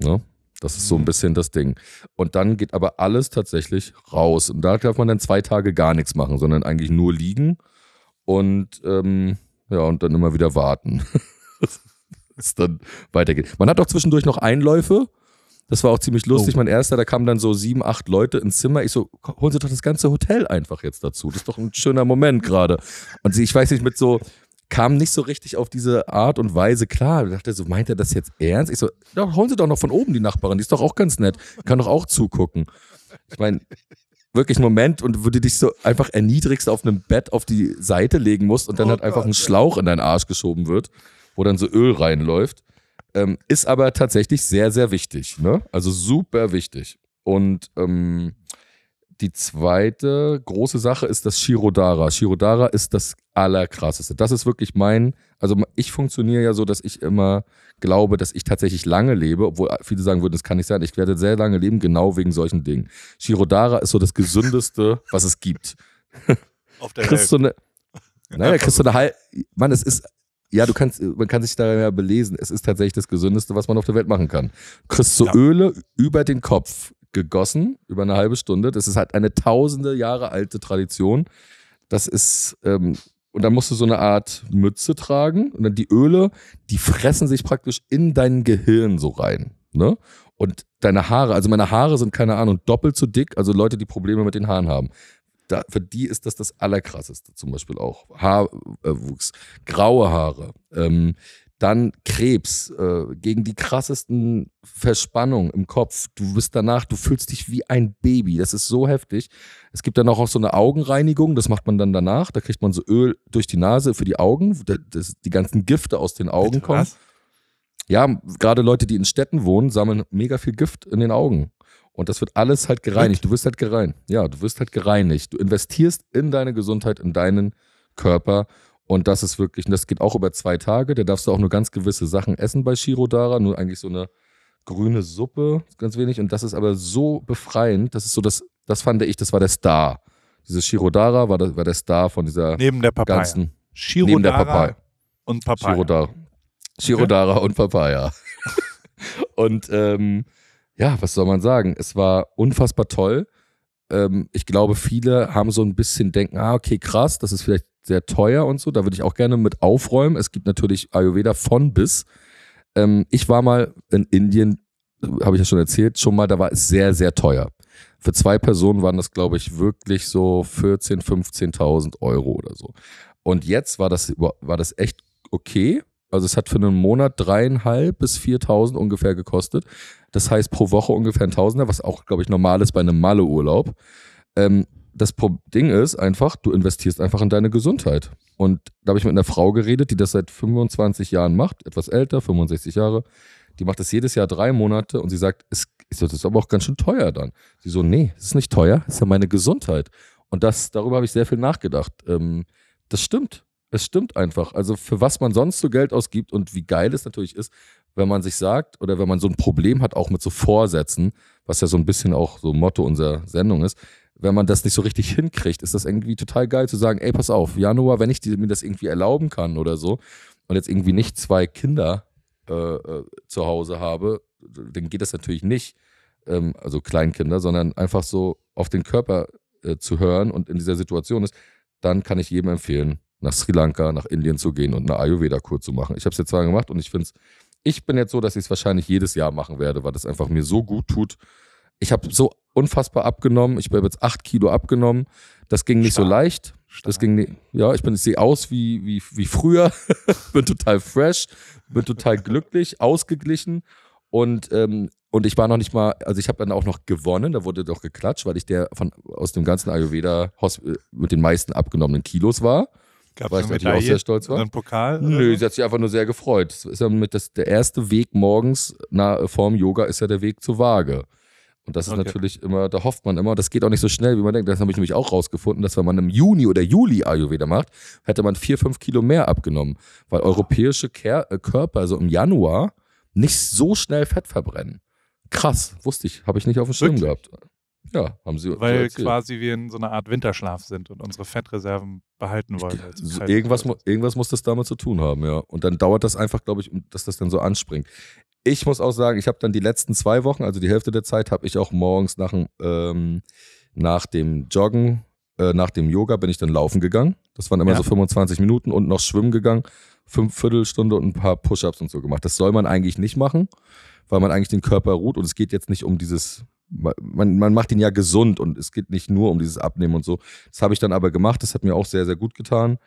B: Ne? Das ist so ein mhm. bisschen das Ding. Und dann geht aber alles tatsächlich raus. Und da darf man dann zwei Tage gar nichts machen, sondern eigentlich nur liegen und ähm, ja, und dann immer wieder warten. es dann weitergeht. Man hat auch zwischendurch noch Einläufe. Das war auch ziemlich lustig. Oh. Mein erster, da kamen dann so sieben, acht Leute ins Zimmer. Ich so, holen Sie doch das ganze Hotel einfach jetzt dazu. Das ist doch ein schöner Moment gerade. Und ich weiß nicht, mit so, kam nicht so richtig auf diese Art und Weise klar. Ich dachte so, meint er das jetzt ernst? Ich so, ja, holen Sie doch noch von oben die Nachbarin, die ist doch auch ganz nett, kann doch auch zugucken. Ich meine, wirklich einen Moment und wo du dich so einfach erniedrigst auf einem Bett auf die Seite legen musst und dann oh halt einfach ein Schlauch in deinen Arsch geschoben wird, wo dann so Öl reinläuft. Ähm, ist aber tatsächlich sehr, sehr wichtig. Ne? Also super wichtig. Und ähm, die zweite große Sache ist das Shirodara. Shirodara ist das Allerkrasseste. Das ist wirklich mein, also ich funktioniere ja so, dass ich immer glaube, dass ich tatsächlich lange lebe, obwohl viele sagen würden, das kann nicht sein. Ich werde sehr lange leben, genau wegen solchen Dingen. Shirodara ist so das Gesündeste, was es gibt. Auf der kriegst Welt. Du eine, naja, kriegst du eine halbe, Mann, es ist, ja, du kannst, man kann sich da ja belesen. Es ist tatsächlich das Gesündeste, was man auf der Welt machen kann. kriegst du ja. Öle über den Kopf gegossen über eine halbe Stunde. Das ist halt eine tausende Jahre alte Tradition. Das ist, ähm, und dann musst du so eine Art Mütze tragen und dann die Öle, die fressen sich praktisch in dein Gehirn so rein. Ne? Und deine Haare, also meine Haare sind, keine Ahnung, doppelt so dick, also Leute, die Probleme mit den Haaren haben. Da, für die ist das das Allerkrasseste zum Beispiel auch. Haarwuchs, äh, graue Haare, ähm, dann Krebs, äh, gegen die krassesten Verspannungen im Kopf. Du bist danach, du fühlst dich wie ein Baby. Das ist so heftig. Es gibt dann auch, so eine Augenreinigung, das macht man dann danach. Da kriegt man so Öl durch die Nase für die Augen, dass die ganzen Gifte aus den Augen Bitte, kommen. Was? Ja, gerade Leute, die in Städten wohnen, sammeln mega viel Gift in den Augen. Und das wird alles halt gereinigt. Du wirst halt gereinigt. Ja, du wirst halt gereinigt. Du investierst in deine Gesundheit, in deinen Körper und das ist wirklich, und das geht auch über zwei Tage. Da darfst du auch nur ganz gewisse Sachen essen bei Shirodara, nur eigentlich so eine grüne Suppe, ganz wenig. Und das ist aber so befreiend. Das ist so das, das fand ich, das war der Star. Dieses Shirodara war, das, war der Star von dieser neben der Papaya. ganzen. Shirodara neben der Papaya. und Papaya. Shirodara, Shirodara okay. und Papaya. und ähm, ja, was soll man sagen? Es war unfassbar toll ähm, ich glaube, viele haben so ein bisschen denken, ah, okay, krass, das ist vielleicht sehr teuer und so. Da würde ich auch gerne mit aufräumen. Es gibt natürlich Ayurveda von bis. Ähm, ich war mal in Indien, habe ich ja schon erzählt, schon mal, da war es sehr, sehr teuer. Für zwei Personen waren das, glaube ich, wirklich so 14.000, 15 15.000 Euro oder so. Und jetzt war das, war das echt okay. Also es hat für einen Monat dreieinhalb bis 4.000 ungefähr gekostet. Das heißt pro Woche ungefähr ein Tausender, was auch, glaube ich, normal ist bei einem Malle-Urlaub. Ähm, das Ding ist einfach, du investierst einfach in deine Gesundheit. Und da habe ich mit einer Frau geredet, die das seit 25 Jahren macht, etwas älter, 65 Jahre. Die macht das jedes Jahr drei Monate und sie sagt, es, so, das ist aber auch ganz schön teuer dann. Sie so, nee, es ist nicht teuer, es ist ja meine Gesundheit. Und das, darüber habe ich sehr viel nachgedacht. Ähm, das stimmt. Es stimmt einfach. Also für was man sonst so Geld ausgibt und wie geil es natürlich ist, wenn man sich sagt oder wenn man so ein Problem hat, auch mit so Vorsätzen, was ja so ein bisschen auch so Motto unserer Sendung ist, wenn man das nicht so richtig hinkriegt, ist das irgendwie total geil zu sagen, ey, pass auf, Januar, wenn ich mir das irgendwie erlauben kann oder so und jetzt irgendwie nicht zwei Kinder äh, äh, zu Hause habe, dann geht das natürlich nicht, ähm, also Kleinkinder, sondern einfach so auf den Körper äh, zu hören und in dieser Situation ist, dann kann ich jedem empfehlen, nach Sri Lanka, nach Indien zu gehen und eine Ayurveda-Kur zu machen. Ich habe es jetzt zwar gemacht und ich finde es ich bin jetzt so, dass ich es wahrscheinlich jedes Jahr machen werde, weil das einfach mir so gut tut. Ich habe so unfassbar abgenommen. Ich habe jetzt acht Kilo abgenommen. Das ging nicht Stark. so leicht. Stark. Das ging nicht, ja, ich bin, ich sehe aus wie, wie, wie früher. bin total fresh, bin total glücklich, ausgeglichen. Und, ähm, und ich war noch nicht mal, also ich habe dann auch noch gewonnen, da wurde doch geklatscht, weil ich der von, aus dem ganzen Ayurveda äh, mit den meisten abgenommenen Kilos war. Gab war ich auch sehr stolz war. Einen Pokal? Nö, sie hat sich einfach nur sehr gefreut. Das ist ja mit das, der erste Weg morgens nach, äh, vorm Yoga ist ja der Weg zur Waage. Und das ist okay. natürlich immer, da hofft man immer, das geht auch nicht so schnell, wie man denkt. Das habe ich nämlich auch rausgefunden, dass wenn man im Juni oder Juli Ayurveda macht, hätte man vier, fünf Kilo mehr abgenommen. Weil ah. europäische Ker äh, Körper, also im Januar, nicht so schnell Fett verbrennen. Krass, wusste ich, habe ich nicht auf dem Schirm Wirklich? gehabt. Ja, haben sie Weil so quasi
A: wir in so einer Art Winterschlaf sind und unsere Fettreserven behalten wollen. Also irgendwas,
B: mu irgendwas muss das damit zu tun haben, ja. Und dann dauert das einfach, glaube ich, dass das dann so anspringt. Ich muss auch sagen, ich habe dann die letzten zwei Wochen, also die Hälfte der Zeit, habe ich auch morgens nach, ähm, nach dem Joggen, äh, nach dem Yoga bin ich dann laufen gegangen. Das waren immer ja. so 25 Minuten und noch schwimmen gegangen. Fünf Viertelstunde und ein paar Push-Ups und so gemacht. Das soll man eigentlich nicht machen, weil man eigentlich den Körper ruht und es geht jetzt nicht um dieses man, man macht ihn ja gesund und es geht nicht nur um dieses Abnehmen und so. Das habe ich dann aber gemacht, das hat mir auch sehr, sehr gut getan.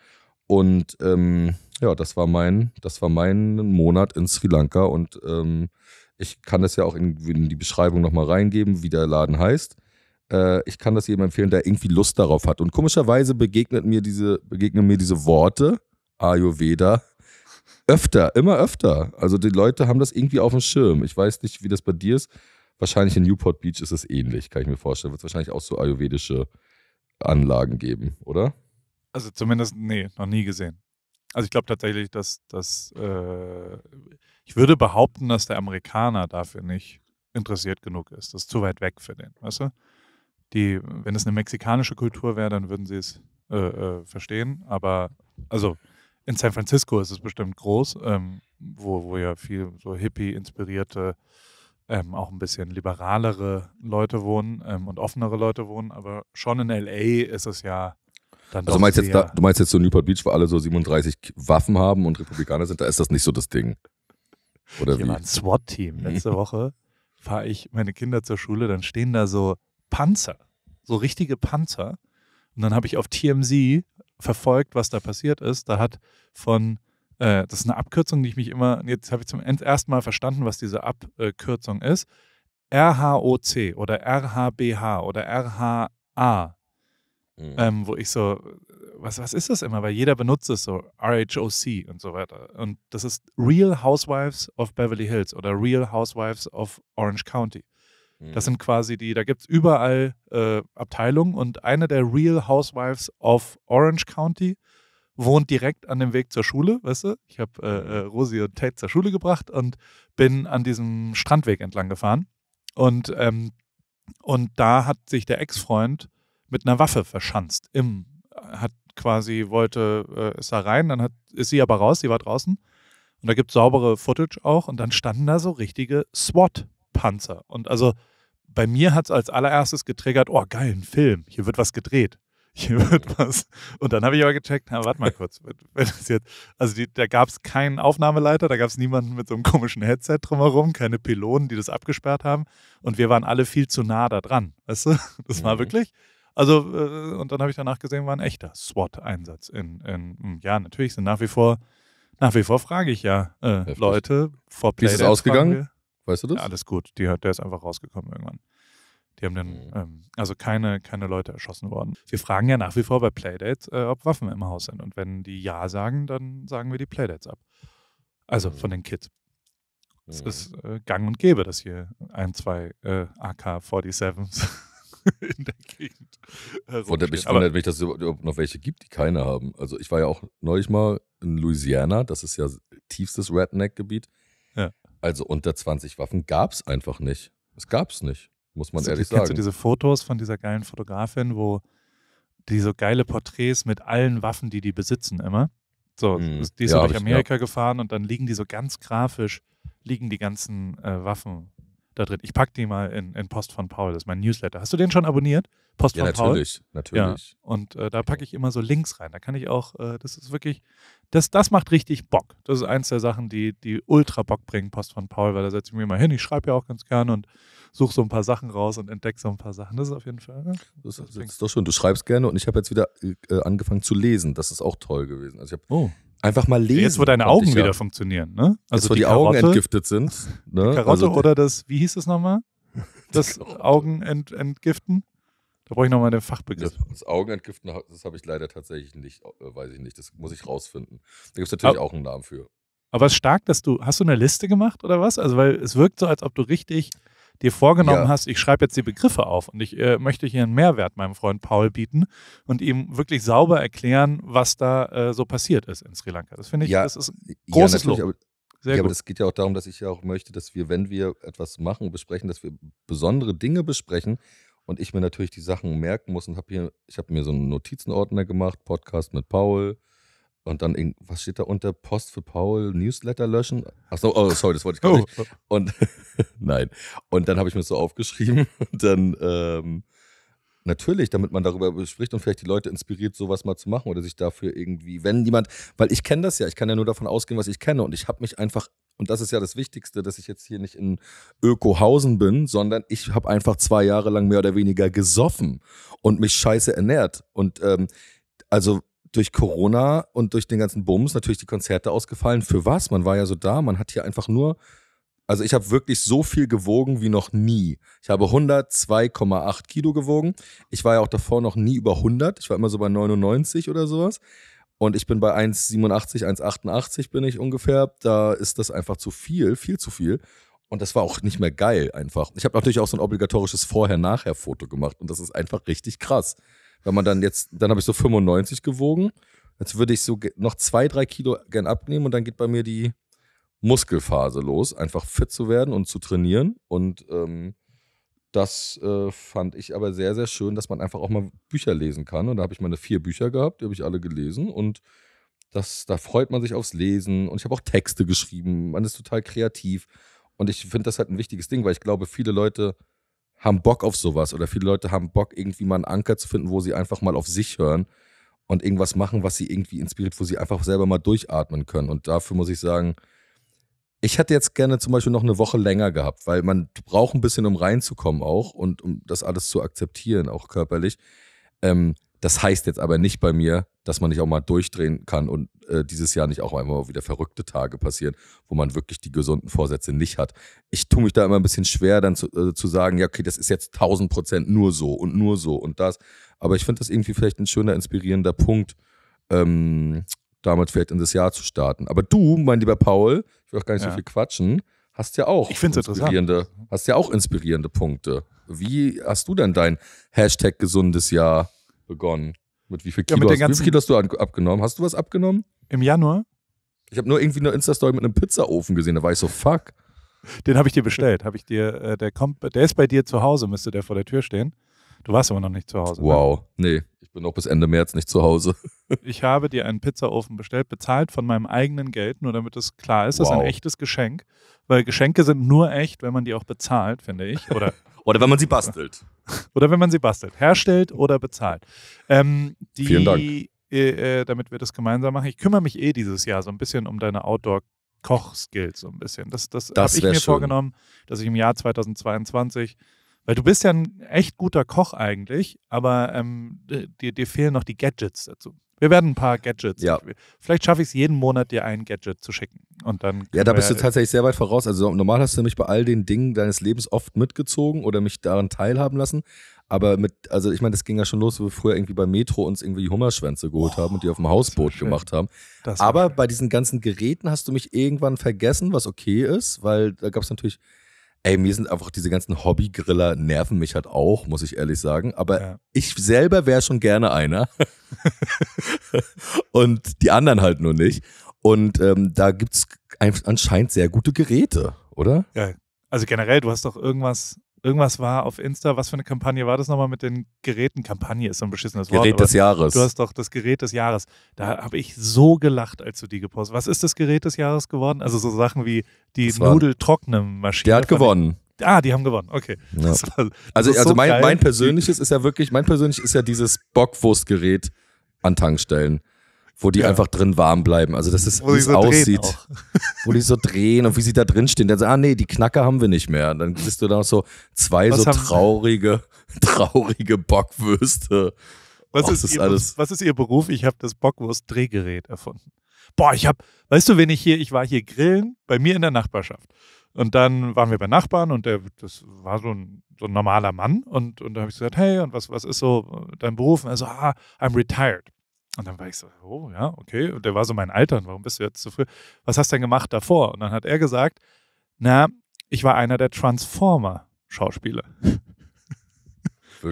B: Und ähm, ja, das war mein, das war mein Monat in Sri Lanka und ähm, ich kann das ja auch in, in die Beschreibung nochmal reingeben, wie der Laden heißt. Äh, ich kann das jedem empfehlen, der irgendwie Lust darauf hat. Und komischerweise begegnet mir diese, begegnen mir diese Worte, Ayurveda, öfter, immer öfter. Also die Leute haben das irgendwie auf dem Schirm. Ich weiß nicht, wie das bei dir ist. Wahrscheinlich in Newport Beach ist es ähnlich, kann ich mir vorstellen. Wird es wahrscheinlich auch so ayurvedische Anlagen geben, oder?
A: Also zumindest, nee, noch nie gesehen. Also ich glaube tatsächlich, dass das, äh, ich würde behaupten, dass der Amerikaner dafür nicht interessiert genug ist. Das ist zu weit weg für den, weißt du? Die, wenn es eine mexikanische Kultur wäre, dann würden sie es äh, äh, verstehen. Aber also in San Francisco ist es bestimmt groß, ähm, wo, wo ja viel so hippie-inspirierte ähm, auch ein bisschen liberalere Leute wohnen ähm, und offenere Leute wohnen, aber schon in LA ist es ja dann also doch meinst jetzt da,
B: du meinst jetzt so Newport Beach, wo alle so 37 Waffen haben und Republikaner sind, da ist das nicht so das Ding.
A: Oder Hier wie? war ein SWAT-Team. Letzte Woche fahre ich meine Kinder zur Schule, dann stehen da so Panzer, so richtige Panzer. Und dann habe ich auf TMZ verfolgt, was da passiert ist. Da hat von äh, das ist eine Abkürzung, die ich mich immer, jetzt habe ich zum ersten Mal verstanden, was diese Abkürzung ist. RHOC oder RHBH oder RHA. Mhm. Ähm, wo ich so, was, was ist das immer? Weil jeder benutzt es so, RHOC und so weiter. Und das ist Real Housewives of Beverly Hills oder Real Housewives of Orange County. Das mhm. sind quasi die, da gibt es überall äh, Abteilungen und eine der Real Housewives of Orange County wohnt direkt an dem Weg zur Schule, weißt du? Ich habe äh, mhm. äh, Rosi und Tate zur Schule gebracht und bin an diesem Strandweg entlang gefahren. Und, ähm, und da hat sich der Ex-Freund mit einer Waffe verschanzt. Im, hat quasi, wollte, äh, ist da rein, dann hat, ist sie aber raus, sie war draußen. Und da gibt es saubere Footage auch. Und dann standen da so richtige SWAT-Panzer. Und also bei mir hat es als allererstes getriggert, oh geil, ein Film, hier wird was gedreht hier wird was. Und dann habe ich aber gecheckt, na, warte mal kurz, jetzt, also die, da gab es keinen Aufnahmeleiter, da gab es niemanden mit so einem komischen Headset drumherum, keine Pylonen, die das abgesperrt haben. Und wir waren alle viel zu nah da dran, weißt du? Das war mhm. wirklich. Also, äh, und dann habe ich danach gesehen, war ein echter SWAT-Einsatz. In, in, hm, ja, natürlich sind nach wie vor, nach wie vor frage ich ja äh, Leute vor Wie ist es ausgegangen? Weißt du das? Ja, alles gut, die, der ist einfach rausgekommen irgendwann. Die haben dann mhm. ähm, also keine, keine Leute erschossen worden. Wir fragen ja nach wie vor bei Playdate, äh, ob Waffen im Haus sind. Und wenn die Ja sagen, dann sagen wir die Playdates ab. Also mhm. von den Kids. Es mhm. ist äh, gang und gäbe, dass hier ein, zwei äh, AK-47s in der Gegend Wundert mich, wundert mich, dass es noch welche gibt, die
B: keine haben. Also ich war ja auch neulich mal in Louisiana, das ist ja tiefstes Redneck-Gebiet. Ja. Also unter 20 Waffen gab es einfach nicht. Es gab es nicht muss man also, ehrlich kennst sagen. Kennst du diese
A: Fotos von dieser geilen Fotografin, wo die so geile Porträts mit allen Waffen, die die besitzen, immer? So, mm, die ist ja, durch Amerika ich, ja. gefahren und dann liegen die so ganz grafisch, liegen die ganzen äh, Waffen da drin. Ich packe die mal in, in, Post von Paul, das ist mein Newsletter. Hast du den schon abonniert? Post ja, von natürlich, Paul? Natürlich, natürlich. Ja, und äh, da packe genau. ich immer so Links rein. Da kann ich auch, äh, das ist wirklich, das, das macht richtig Bock. Das ist eins der Sachen, die, die ultra Bock bringen, Post von Paul, weil da setze ich mich immer hin. Ich schreibe ja auch ganz gern und suche so ein paar Sachen raus und entdecke so ein paar Sachen. Das ist auf jeden Fall. Ne? Das, das, das, ist
B: doch schön. Du schreibst gerne und ich habe jetzt wieder äh, angefangen zu lesen. Das ist auch toll gewesen. Also ich habe oh. Einfach mal lesen. Jetzt, wo deine Augen ja. wieder funktionieren, ne? Also Jetzt, wo die, die Karotte, Augen entgiftet sind. Ne? Die Karotte also oder
A: das, wie hieß das nochmal? Das Augen ent, entgiften? Da brauche ich nochmal den Fachbegriff.
B: Das, das Augenentgiften, das habe ich leider tatsächlich nicht, äh, weiß ich nicht. Das muss ich rausfinden. Da gibt es natürlich aber, auch einen Namen für.
A: Aber es ist stark, dass du, hast du eine Liste gemacht oder was? Also, weil es wirkt so, als ob du richtig dir vorgenommen ja. hast, ich schreibe jetzt die Begriffe auf und ich äh, möchte hier einen Mehrwert meinem Freund Paul bieten und ihm wirklich sauber erklären, was da äh, so passiert ist in Sri Lanka. Das finde ich, ja, das ist ein großes ja, Lob. Sehr ja, gut. aber
B: es geht ja auch darum, dass ich ja auch möchte, dass wir, wenn wir etwas machen, besprechen, dass wir besondere Dinge besprechen und ich mir natürlich die Sachen merken muss und habe hier, ich habe mir so einen Notizenordner gemacht, Podcast mit Paul, und dann, in, was steht da unter? Post für Paul, Newsletter löschen? ach so oh, sorry, das wollte ich gar nicht. Oh. Und, nein. Und dann habe ich mir das so aufgeschrieben und dann, ähm, natürlich, damit man darüber spricht und vielleicht die Leute inspiriert, sowas mal zu machen oder sich dafür irgendwie, wenn jemand, weil ich kenne das ja, ich kann ja nur davon ausgehen, was ich kenne und ich habe mich einfach, und das ist ja das Wichtigste, dass ich jetzt hier nicht in Ökohausen bin, sondern ich habe einfach zwei Jahre lang mehr oder weniger gesoffen und mich scheiße ernährt und ähm, also durch Corona und durch den ganzen Bums natürlich die Konzerte ausgefallen. Für was? Man war ja so da, man hat hier einfach nur. Also ich habe wirklich so viel gewogen wie noch nie. Ich habe 102,8 Kilo gewogen. Ich war ja auch davor noch nie über 100. Ich war immer so bei 99 oder sowas. Und ich bin bei 1,87, 1,88 bin ich ungefähr. Da ist das einfach zu viel, viel zu viel. Und das war auch nicht mehr geil einfach. Ich habe natürlich auch so ein obligatorisches Vorher-Nachher-Foto gemacht und das ist einfach richtig krass. Wenn man dann jetzt, dann habe ich so 95 gewogen. Jetzt würde ich so noch zwei, drei Kilo gern abnehmen und dann geht bei mir die Muskelphase los, einfach fit zu werden und zu trainieren. Und ähm, das äh, fand ich aber sehr, sehr schön, dass man einfach auch mal Bücher lesen kann. Und da habe ich meine vier Bücher gehabt, die habe ich alle gelesen. Und das, da freut man sich aufs Lesen. Und ich habe auch Texte geschrieben. Man ist total kreativ. Und ich finde das halt ein wichtiges Ding, weil ich glaube, viele Leute haben Bock auf sowas oder viele Leute haben Bock, irgendwie mal einen Anker zu finden, wo sie einfach mal auf sich hören und irgendwas machen, was sie irgendwie inspiriert, wo sie einfach selber mal durchatmen können. Und dafür muss ich sagen, ich hätte jetzt gerne zum Beispiel noch eine Woche länger gehabt, weil man braucht ein bisschen, um reinzukommen auch und um das alles zu akzeptieren, auch körperlich. Ähm, das heißt jetzt aber nicht bei mir, dass man nicht auch mal durchdrehen kann und äh, dieses Jahr nicht auch einmal wieder verrückte Tage passieren, wo man wirklich die gesunden Vorsätze nicht hat. Ich tue mich da immer ein bisschen schwer, dann zu, äh, zu sagen, ja, okay, das ist jetzt 1000 Prozent nur so und nur so und das. Aber ich finde das irgendwie vielleicht ein schöner, inspirierender Punkt, ähm, damit vielleicht in das Jahr zu starten. Aber du, mein lieber Paul, ich will auch gar nicht ja. so viel quatschen, hast ja auch ich inspirierende, hast ja auch inspirierende Punkte. Wie hast du denn dein Hashtag gesundes Jahr begonnen. Mit wie viel Kilo, ja, hast, wie viel hast du abgenommen? Hast du was abgenommen? Im Januar? Ich habe nur irgendwie eine Insta-Story mit einem Pizzaofen gesehen. Da war ich so, fuck.
A: Den habe ich dir bestellt. Hab ich dir, äh, der, kommt, der ist bei dir zu Hause, müsste der vor der Tür stehen. Du warst aber noch nicht zu Hause. Ne? Wow,
B: ne? nee, ich bin noch bis Ende März nicht zu Hause.
A: ich habe dir einen Pizzaofen bestellt, bezahlt von meinem eigenen Geld, nur damit es klar ist, wow. das ist ein echtes Geschenk, weil Geschenke sind nur echt, wenn man die auch bezahlt, finde ich. Oder Oder wenn man sie bastelt. Oder wenn man sie bastelt, herstellt oder bezahlt. Ähm, die, Vielen Dank. Äh, äh, damit wir das gemeinsam machen. Ich kümmere mich eh dieses Jahr so ein bisschen um deine Outdoor- Koch-Skills so ein bisschen. Das, das, das habe ich mir schön. vorgenommen, dass ich im Jahr 2022, weil du bist ja ein echt guter Koch eigentlich, aber ähm, dir, dir fehlen noch die Gadgets dazu. Wir werden ein paar Gadgets. Ja. Vielleicht schaffe ich es jeden Monat, dir ein Gadget zu schicken. Und dann ja, da bist du tatsächlich
B: sehr weit voraus. Also normal hast du mich bei all den Dingen deines Lebens oft mitgezogen oder mich daran teilhaben lassen. Aber mit, also ich meine, das ging ja schon los, wo wir früher irgendwie bei Metro uns irgendwie Hummerschwänze geholt oh, haben und die auf dem Hausboot gemacht haben. Aber schön. bei diesen ganzen Geräten hast du mich irgendwann vergessen, was okay ist, weil da gab es natürlich ey, mir sind einfach diese ganzen Hobby-Griller nerven mich halt auch, muss ich ehrlich sagen. Aber ja. ich selber wäre schon gerne einer. und die anderen halt nur nicht. Und ähm, da gibt's anscheinend sehr gute Geräte, oder?
A: Ja, also generell, du hast doch irgendwas Irgendwas war auf Insta, was für eine Kampagne war das nochmal mit den Geräten? Kampagne ist so ein beschissenes Gerät Wort. Gerät des Jahres. Du hast doch das Gerät des Jahres. Da habe ich so gelacht, als du die gepostet hast. Was ist das Gerät des Jahres geworden? Also so Sachen wie die Nudeltrocknen-Maschine. Der hat gewonnen. Ich, ah, die haben gewonnen, okay. Ja. Das war, das also also so mein, mein persönliches
B: ist ja wirklich, mein persönliches ist ja dieses Bockwurstgerät an Tankstellen wo die ja. einfach drin warm bleiben. Also das ist, wie es so aussieht. wo die so drehen und wie sie da drin stehen. Dann sagen, ah nee, die Knacker haben wir nicht mehr. Und dann siehst du da noch so zwei was so traurige, sie? traurige Bockwürste. Was, Och, ist ist ihr, alles...
A: was ist ihr Beruf? Ich habe das Bockwurst-Drehgerät erfunden. Boah, ich habe, weißt du, wenn ich hier, ich war hier grillen, bei mir in der Nachbarschaft. Und dann waren wir bei Nachbarn und der, das war so ein, so ein normaler Mann. Und, und da habe ich gesagt, hey, und was, was ist so dein Beruf? Und er so, ah, I'm retired. Und dann war ich so, oh ja, okay. Und der war so mein Alter, und warum bist du jetzt so früh? Was hast du denn gemacht davor? Und dann hat er gesagt, na, ich war einer der Transformer-Schauspieler. Wirklich?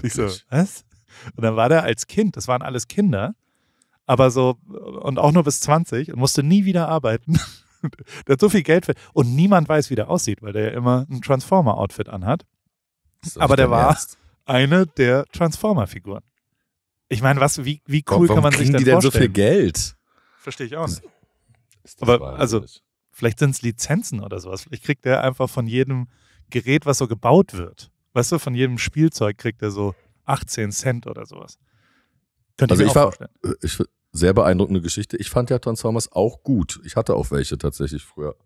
A: Ich so, was? Und dann war der als Kind, das waren alles Kinder, aber so, und auch nur bis 20 und musste nie wieder arbeiten. der hat so viel Geld für, und niemand weiß, wie der aussieht, weil der ja immer ein Transformer-Outfit anhat. Aber der war Ernst? eine der Transformer-Figuren. Ich meine, was, wie, wie cool Warum kann man sich denn die denn vorstellen? so viel Geld? Verstehe ich auch nicht. Aber also, vielleicht sind es Lizenzen oder sowas. Vielleicht kriegt er einfach von jedem Gerät, was so gebaut wird. Weißt du, von jedem Spielzeug kriegt er so 18 Cent oder sowas. Könnte also ich, ich war, vorstellen.
B: Äh, ich, sehr beeindruckende Geschichte. Ich fand ja Transformers auch gut. Ich hatte auch welche tatsächlich früher.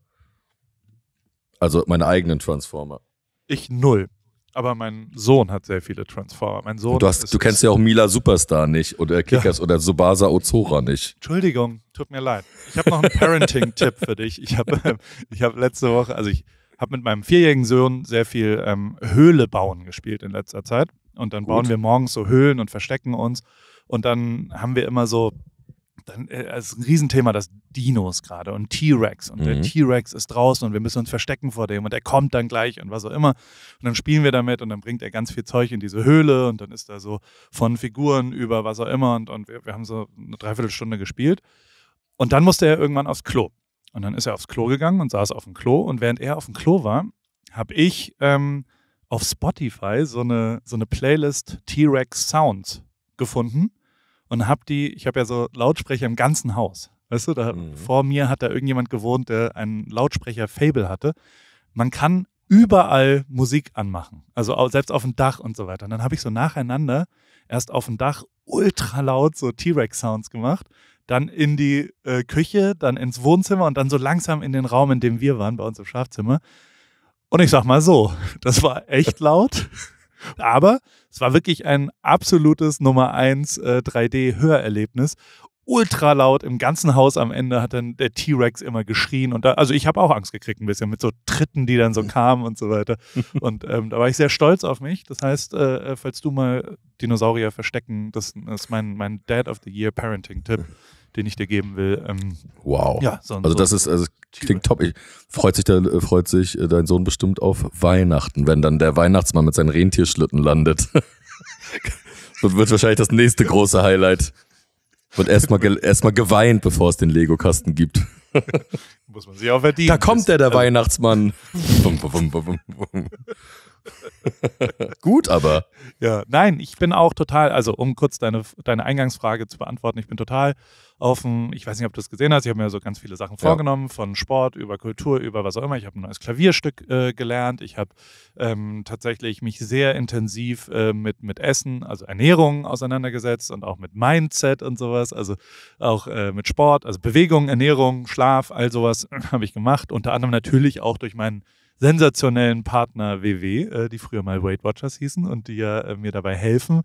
B: Also meine eigenen Transformer.
A: Ich null. Aber mein Sohn hat sehr viele Transformer. Mein Sohn du, hast,
B: du kennst ja auch Mila Superstar nicht oder Kickers ja. oder Subasa Ozora
A: nicht. Entschuldigung, tut mir leid. Ich habe noch einen Parenting-Tipp für dich. Ich habe ähm, ich hab letzte Woche, also ich habe mit meinem vierjährigen Sohn sehr viel ähm, Höhle bauen gespielt in letzter Zeit. Und dann Gut. bauen wir morgens so Höhlen und verstecken uns. Und dann haben wir immer so dann äh, also ist ein Riesenthema, das Dinos gerade und T-Rex. Und mhm. der T-Rex ist draußen und wir müssen uns verstecken vor dem und er kommt dann gleich und was auch immer. Und dann spielen wir damit und dann bringt er ganz viel Zeug in diese Höhle und dann ist da so von Figuren über was auch immer und, und wir, wir haben so eine Dreiviertelstunde gespielt. Und dann musste er irgendwann aufs Klo. Und dann ist er aufs Klo gegangen und saß auf dem Klo. Und während er auf dem Klo war, habe ich ähm, auf Spotify so eine, so eine Playlist T-Rex Sounds gefunden und habe die, ich habe ja so Lautsprecher im ganzen Haus. Weißt du, da, mhm. vor mir hat da irgendjemand gewohnt, der einen Lautsprecher-Fable hatte. Man kann überall Musik anmachen, also selbst auf dem Dach und so weiter. Und dann habe ich so nacheinander erst auf dem Dach ultra laut so T-Rex-Sounds gemacht, dann in die äh, Küche, dann ins Wohnzimmer und dann so langsam in den Raum, in dem wir waren, bei uns im Schlafzimmer. Und ich sag mal so, das war echt laut. Aber es war wirklich ein absolutes Nummer 1 äh, 3D-Hörerlebnis. Ultra laut im ganzen Haus am Ende hat dann der T-Rex immer geschrien und da, also ich habe auch Angst gekriegt ein bisschen mit so Tritten, die dann so kamen und so weiter. Und ähm, da war ich sehr stolz auf mich. Das heißt, äh, falls du mal Dinosaurier verstecken, das ist mein, mein Dad of the Year Parenting-Tipp den ich dir geben will. Ähm, wow. Ja, so also so das ist,
B: also klingt top. Ich, freut sich, der, äh, freut sich äh, dein Sohn bestimmt auf Weihnachten, wenn dann der Weihnachtsmann mit seinen Rentierschlitten landet. das wird wahrscheinlich das nächste große Highlight. Wird erstmal ge erstmal geweint, bevor es den Lego-Kasten gibt. Muss man sich auch verdienen. Da kommt der, der also
A: Weihnachtsmann. Gut, aber. Ja, nein, ich bin auch total, also um kurz deine, deine Eingangsfrage zu beantworten, ich bin total offen, ich weiß nicht, ob du es gesehen hast, ich habe mir so ganz viele Sachen vorgenommen, ja. von Sport über Kultur, über was auch immer. Ich habe ein neues Klavierstück äh, gelernt, ich habe ähm, tatsächlich mich sehr intensiv äh, mit, mit Essen, also Ernährung auseinandergesetzt und auch mit Mindset und sowas, also auch äh, mit Sport, also Bewegung, Ernährung, Schlaf, all sowas habe ich gemacht, unter anderem natürlich auch durch meinen sensationellen Partner WW, äh, die früher mal Weight Watchers hießen und die ja äh, mir dabei helfen,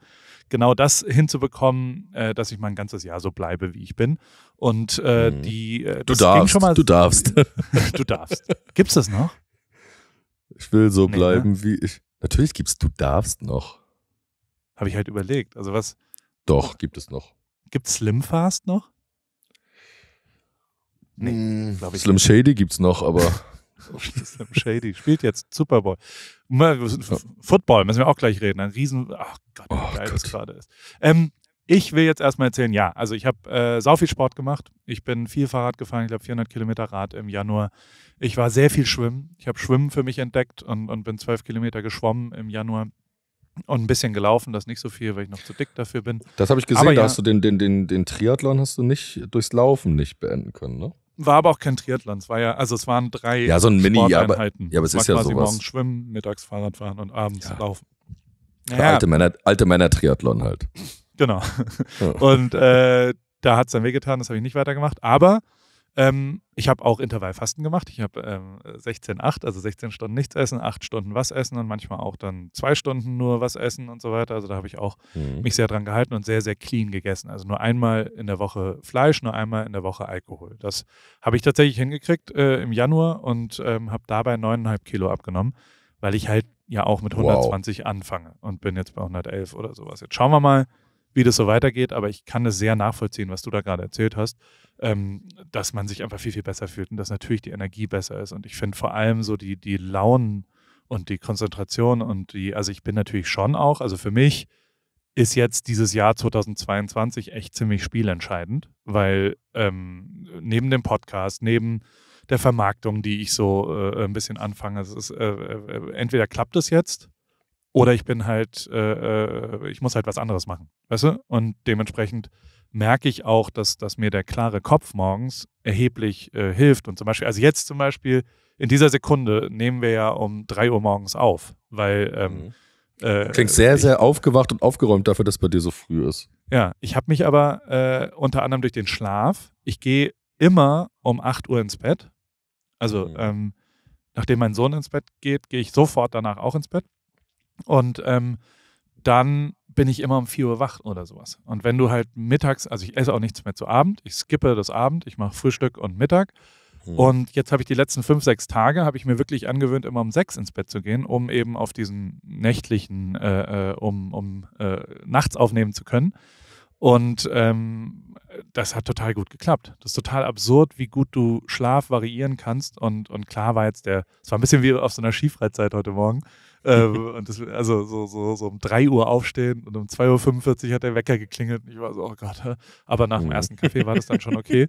A: genau das hinzubekommen, äh, dass ich mal ein ganzes Jahr so bleibe, wie ich bin. Und hm. die äh, du darfst, mal, du darfst, du darfst. Gibt's das noch?
B: Ich will so nee, ne? bleiben, ne? wie ich. Natürlich gibt's du darfst noch.
A: Habe ich halt überlegt. Also was?
B: Doch, gibt es noch.
A: Gibt Gibt's Slimfast noch? Nee, hm, glaube ich. Slim
B: Shady gibt es noch, aber
A: Shady spielt jetzt Super Bowl. Football müssen wir auch gleich reden. Ein Riesen. Ach Gott, wie oh, geil Gott. das gerade ist. Ähm, ich will jetzt erstmal erzählen, ja, also ich habe äh, sau viel Sport gemacht. Ich bin viel Fahrrad gefahren, ich glaube 400 Kilometer Rad im Januar. Ich war sehr viel schwimmen. Ich habe Schwimmen für mich entdeckt und, und bin 12 Kilometer geschwommen im Januar. Und ein bisschen gelaufen, das nicht so viel, weil ich noch zu dick dafür bin. Das habe ich gesehen, Aber da ja, hast du
B: den, den, den, den Triathlon hast du nicht durchs Laufen nicht beenden können, ne?
A: War aber auch kein Triathlon. Es war ja, also es waren drei ja, so ein Mini, Sporteinheiten. ja, aber es ist ja sowas. morgens schwimmen, mittags Fahrrad fahren und abends ja. laufen. Ja. Alte Männer,
B: alte Männer Triathlon halt.
A: Genau. Ja. Und äh, da hat es dann wehgetan, das habe ich nicht weitergemacht. Aber ähm, ich habe auch Intervallfasten gemacht. Ich habe ähm, 16,8, also 16 Stunden nichts essen, 8 Stunden was essen und manchmal auch dann 2 Stunden nur was essen und so weiter. Also da habe ich auch mhm. mich sehr dran gehalten und sehr, sehr clean gegessen. Also nur einmal in der Woche Fleisch, nur einmal in der Woche Alkohol. Das habe ich tatsächlich hingekriegt äh, im Januar und ähm, habe dabei 9,5 Kilo abgenommen, weil ich halt ja auch mit 120 wow. anfange und bin jetzt bei 111 oder sowas. Jetzt schauen wir mal, wie das so weitergeht, aber ich kann es sehr nachvollziehen, was du da gerade erzählt hast, ähm, dass man sich einfach viel, viel besser fühlt und dass natürlich die Energie besser ist. Und ich finde vor allem so die, die Launen und die Konzentration und die, also ich bin natürlich schon auch, also für mich ist jetzt dieses Jahr 2022 echt ziemlich spielentscheidend, weil ähm, neben dem Podcast, neben der Vermarktung, die ich so äh, ein bisschen anfange, es ist, äh, äh, äh entweder klappt es jetzt oder ich bin halt, äh, äh, ich muss halt was anderes machen. Weißt du? Und dementsprechend merke ich auch, dass, dass mir der klare Kopf morgens erheblich äh, hilft. Und zum Beispiel, also jetzt zum Beispiel, in dieser Sekunde nehmen wir ja um drei Uhr morgens auf, weil. Ähm, mhm. äh, Klingt sehr, ich, sehr
B: aufgewacht und aufgeräumt dafür, dass bei dir so früh ist.
A: Ja, ich habe mich aber äh, unter anderem durch den Schlaf, ich gehe immer um 8 Uhr ins Bett. Also, mhm. ähm, nachdem mein Sohn ins Bett geht, gehe ich sofort danach auch ins Bett. Und ähm, dann bin ich immer um 4 Uhr wach oder sowas. Und wenn du halt mittags, also ich esse auch nichts mehr zu Abend, ich skippe das Abend, ich mache Frühstück und Mittag. Hm. Und jetzt habe ich die letzten fünf, sechs Tage, habe ich mir wirklich angewöhnt, immer um sechs ins Bett zu gehen, um eben auf diesen nächtlichen, äh, äh um, um äh, nachts aufnehmen zu können. Und ähm, das hat total gut geklappt. Das ist total absurd, wie gut du Schlaf variieren kannst. Und, und klar war jetzt der, es war ein bisschen wie auf so einer Skifreizeit heute Morgen ähm, und das, also so, so, so um 3 Uhr aufstehen und um 2.45 Uhr hat der Wecker geklingelt. ich war so, oh Gott. Aber nach dem mhm. ersten Kaffee war das dann schon okay.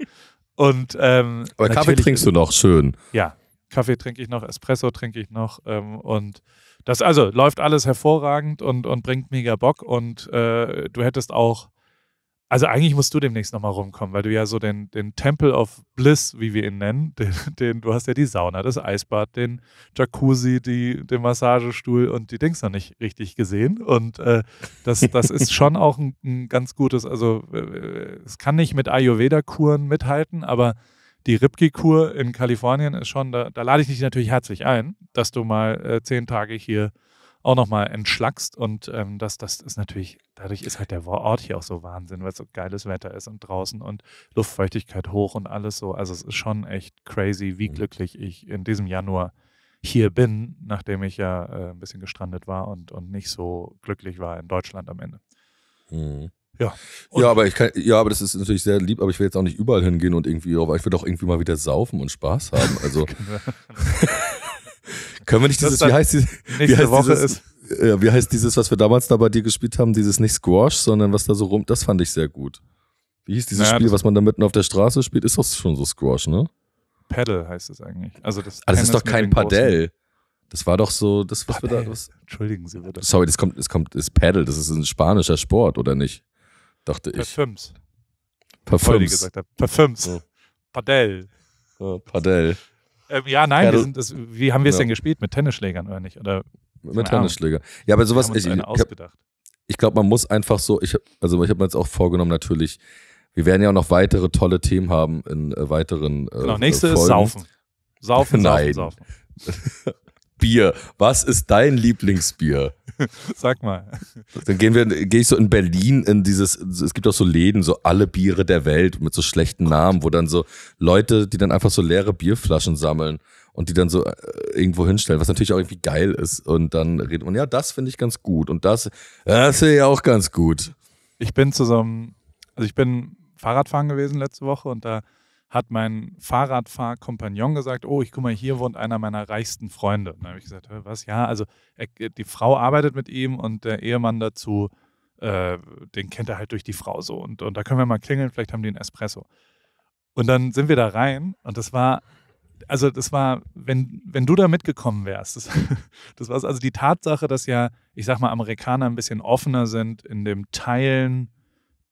A: Und, ähm, Aber Kaffee trinkst du noch, schön. Ja, Kaffee trinke ich noch, Espresso trinke ich noch. Ähm, und das also läuft alles hervorragend und, und bringt mega Bock. Und äh, du hättest auch also eigentlich musst du demnächst nochmal rumkommen, weil du ja so den, den Temple of Bliss, wie wir ihn nennen, den, den, du hast ja die Sauna, das Eisbad, den Jacuzzi, die, den Massagestuhl und die Dings noch nicht richtig gesehen. Und äh, das, das ist schon auch ein, ein ganz gutes, also äh, es kann nicht mit Ayurveda-Kuren mithalten, aber die ripki kur in Kalifornien ist schon, da, da, lade ich dich natürlich herzlich ein, dass du mal äh, zehn Tage hier auch nochmal entschlackst. Und ähm, das, das ist natürlich, dadurch ist halt der Ort hier auch so Wahnsinn, weil es so geiles Wetter ist und draußen und Luftfeuchtigkeit hoch und alles so. Also es ist schon echt crazy, wie mhm. glücklich ich in diesem Januar hier bin, nachdem ich ja äh, ein bisschen gestrandet war und, und nicht so glücklich war in Deutschland am Ende. Mhm.
B: Ja. ja, aber ich kann, ja, aber das ist natürlich sehr lieb, aber ich will jetzt auch nicht überall hingehen und irgendwie, aber oh, ich will doch irgendwie mal wieder saufen und Spaß haben. Also. Genau. Können wir nicht dieses, wie heißt, die, wie heißt Woche dieses, ist. Ja, wie heißt dieses, was wir damals da bei dir gespielt haben, dieses nicht Squash, sondern was da so rum, das fand ich sehr gut. Wie hieß dieses naja, Spiel, was man da mitten auf der Straße spielt? Ist doch schon so Squash, ne?
A: Paddle heißt es eigentlich. Also das, ah, also das ist doch kein Padel.
B: Das war doch so,
A: das was Padel. wir da, was, Entschuldigen Sie bitte. Sorry, das
B: kommt, das kommt, ist Paddle, das ist ein spanischer Sport, oder nicht? Dachte per ich. Fünfs. Per Fünfs. Per Fünfs. Oh.
A: Padel. Ähm, ja, nein, ja, wir sind das, wie haben wir es ja. denn gespielt? Mit Tennisschlägern oder nicht? Oder, mit Tennisschlägern. Ja, aber sowas. Ich, ich, ausgedacht.
B: ich glaube, man muss einfach so, ich, also ich habe mir jetzt auch vorgenommen, natürlich, wir werden ja auch noch weitere tolle Themen haben in äh, weiteren. Äh, genau, nächste äh, Folgen. ist Saufen. Saufen, Nein. saufen, saufen. Bier. Was ist dein Lieblingsbier?
A: Sag mal.
B: Dann gehen wir, gehe ich so in Berlin in dieses, es gibt auch so Läden, so alle Biere der Welt mit so schlechten Namen, wo dann so Leute, die dann einfach so leere Bierflaschen sammeln und die dann so äh, irgendwo hinstellen, was natürlich auch irgendwie geil ist. Und dann redet man, ja, das finde ich ganz gut und das,
A: das finde ich auch ganz gut. Ich bin zusammen, also ich bin Fahrradfahren gewesen letzte Woche und da hat mein Fahrradfahrkompagnon gesagt, oh, ich guck mal, hier wohnt einer meiner reichsten Freunde. Und dann habe ich gesagt, was, ja, also die Frau arbeitet mit ihm und der Ehemann dazu, äh, den kennt er halt durch die Frau so. Und, und da können wir mal klingeln, vielleicht haben die einen Espresso. Und dann sind wir da rein und das war, also das war, wenn, wenn du da mitgekommen wärst, das, das war also die Tatsache, dass ja, ich sag mal, Amerikaner ein bisschen offener sind in dem Teilen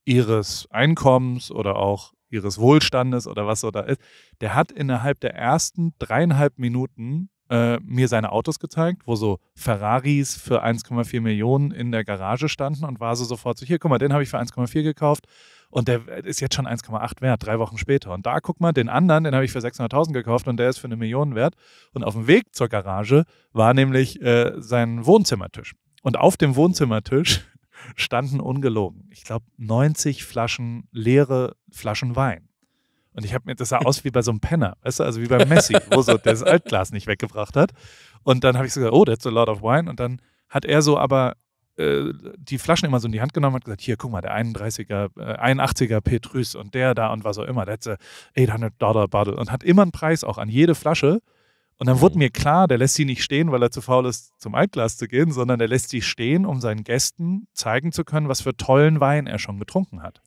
A: ihres Einkommens oder auch ihres Wohlstandes oder was so da ist, der hat innerhalb der ersten dreieinhalb Minuten äh, mir seine Autos gezeigt, wo so Ferraris für 1,4 Millionen in der Garage standen und war so sofort so, hier, guck mal, den habe ich für 1,4 gekauft und der ist jetzt schon 1,8 wert, drei Wochen später. Und da, guck mal, den anderen, den habe ich für 600.000 gekauft und der ist für eine Million wert. Und auf dem Weg zur Garage war nämlich äh, sein Wohnzimmertisch. Und auf dem Wohnzimmertisch standen ungelogen, ich glaube, 90 Flaschen, leere Flaschen Wein. Und ich habe mir, das sah aus wie bei so einem Penner, weißt du, also wie bei Messi, wo so das Altglas nicht weggebracht hat. Und dann habe ich so gesagt, oh, that's a lot of wine. Und dann hat er so aber äh, die Flaschen immer so in die Hand genommen und gesagt, hier, guck mal, der 31er, äh, 81er Petrus und der da und was auch immer, that's a 800 Dollar Bottle. Und hat immer einen Preis auch an jede Flasche. Und dann wurde mhm. mir klar, der lässt sie nicht stehen, weil er zu faul ist, zum Altglas zu gehen, sondern der lässt sie stehen, um seinen Gästen zeigen zu können, was für tollen Wein er schon getrunken hat.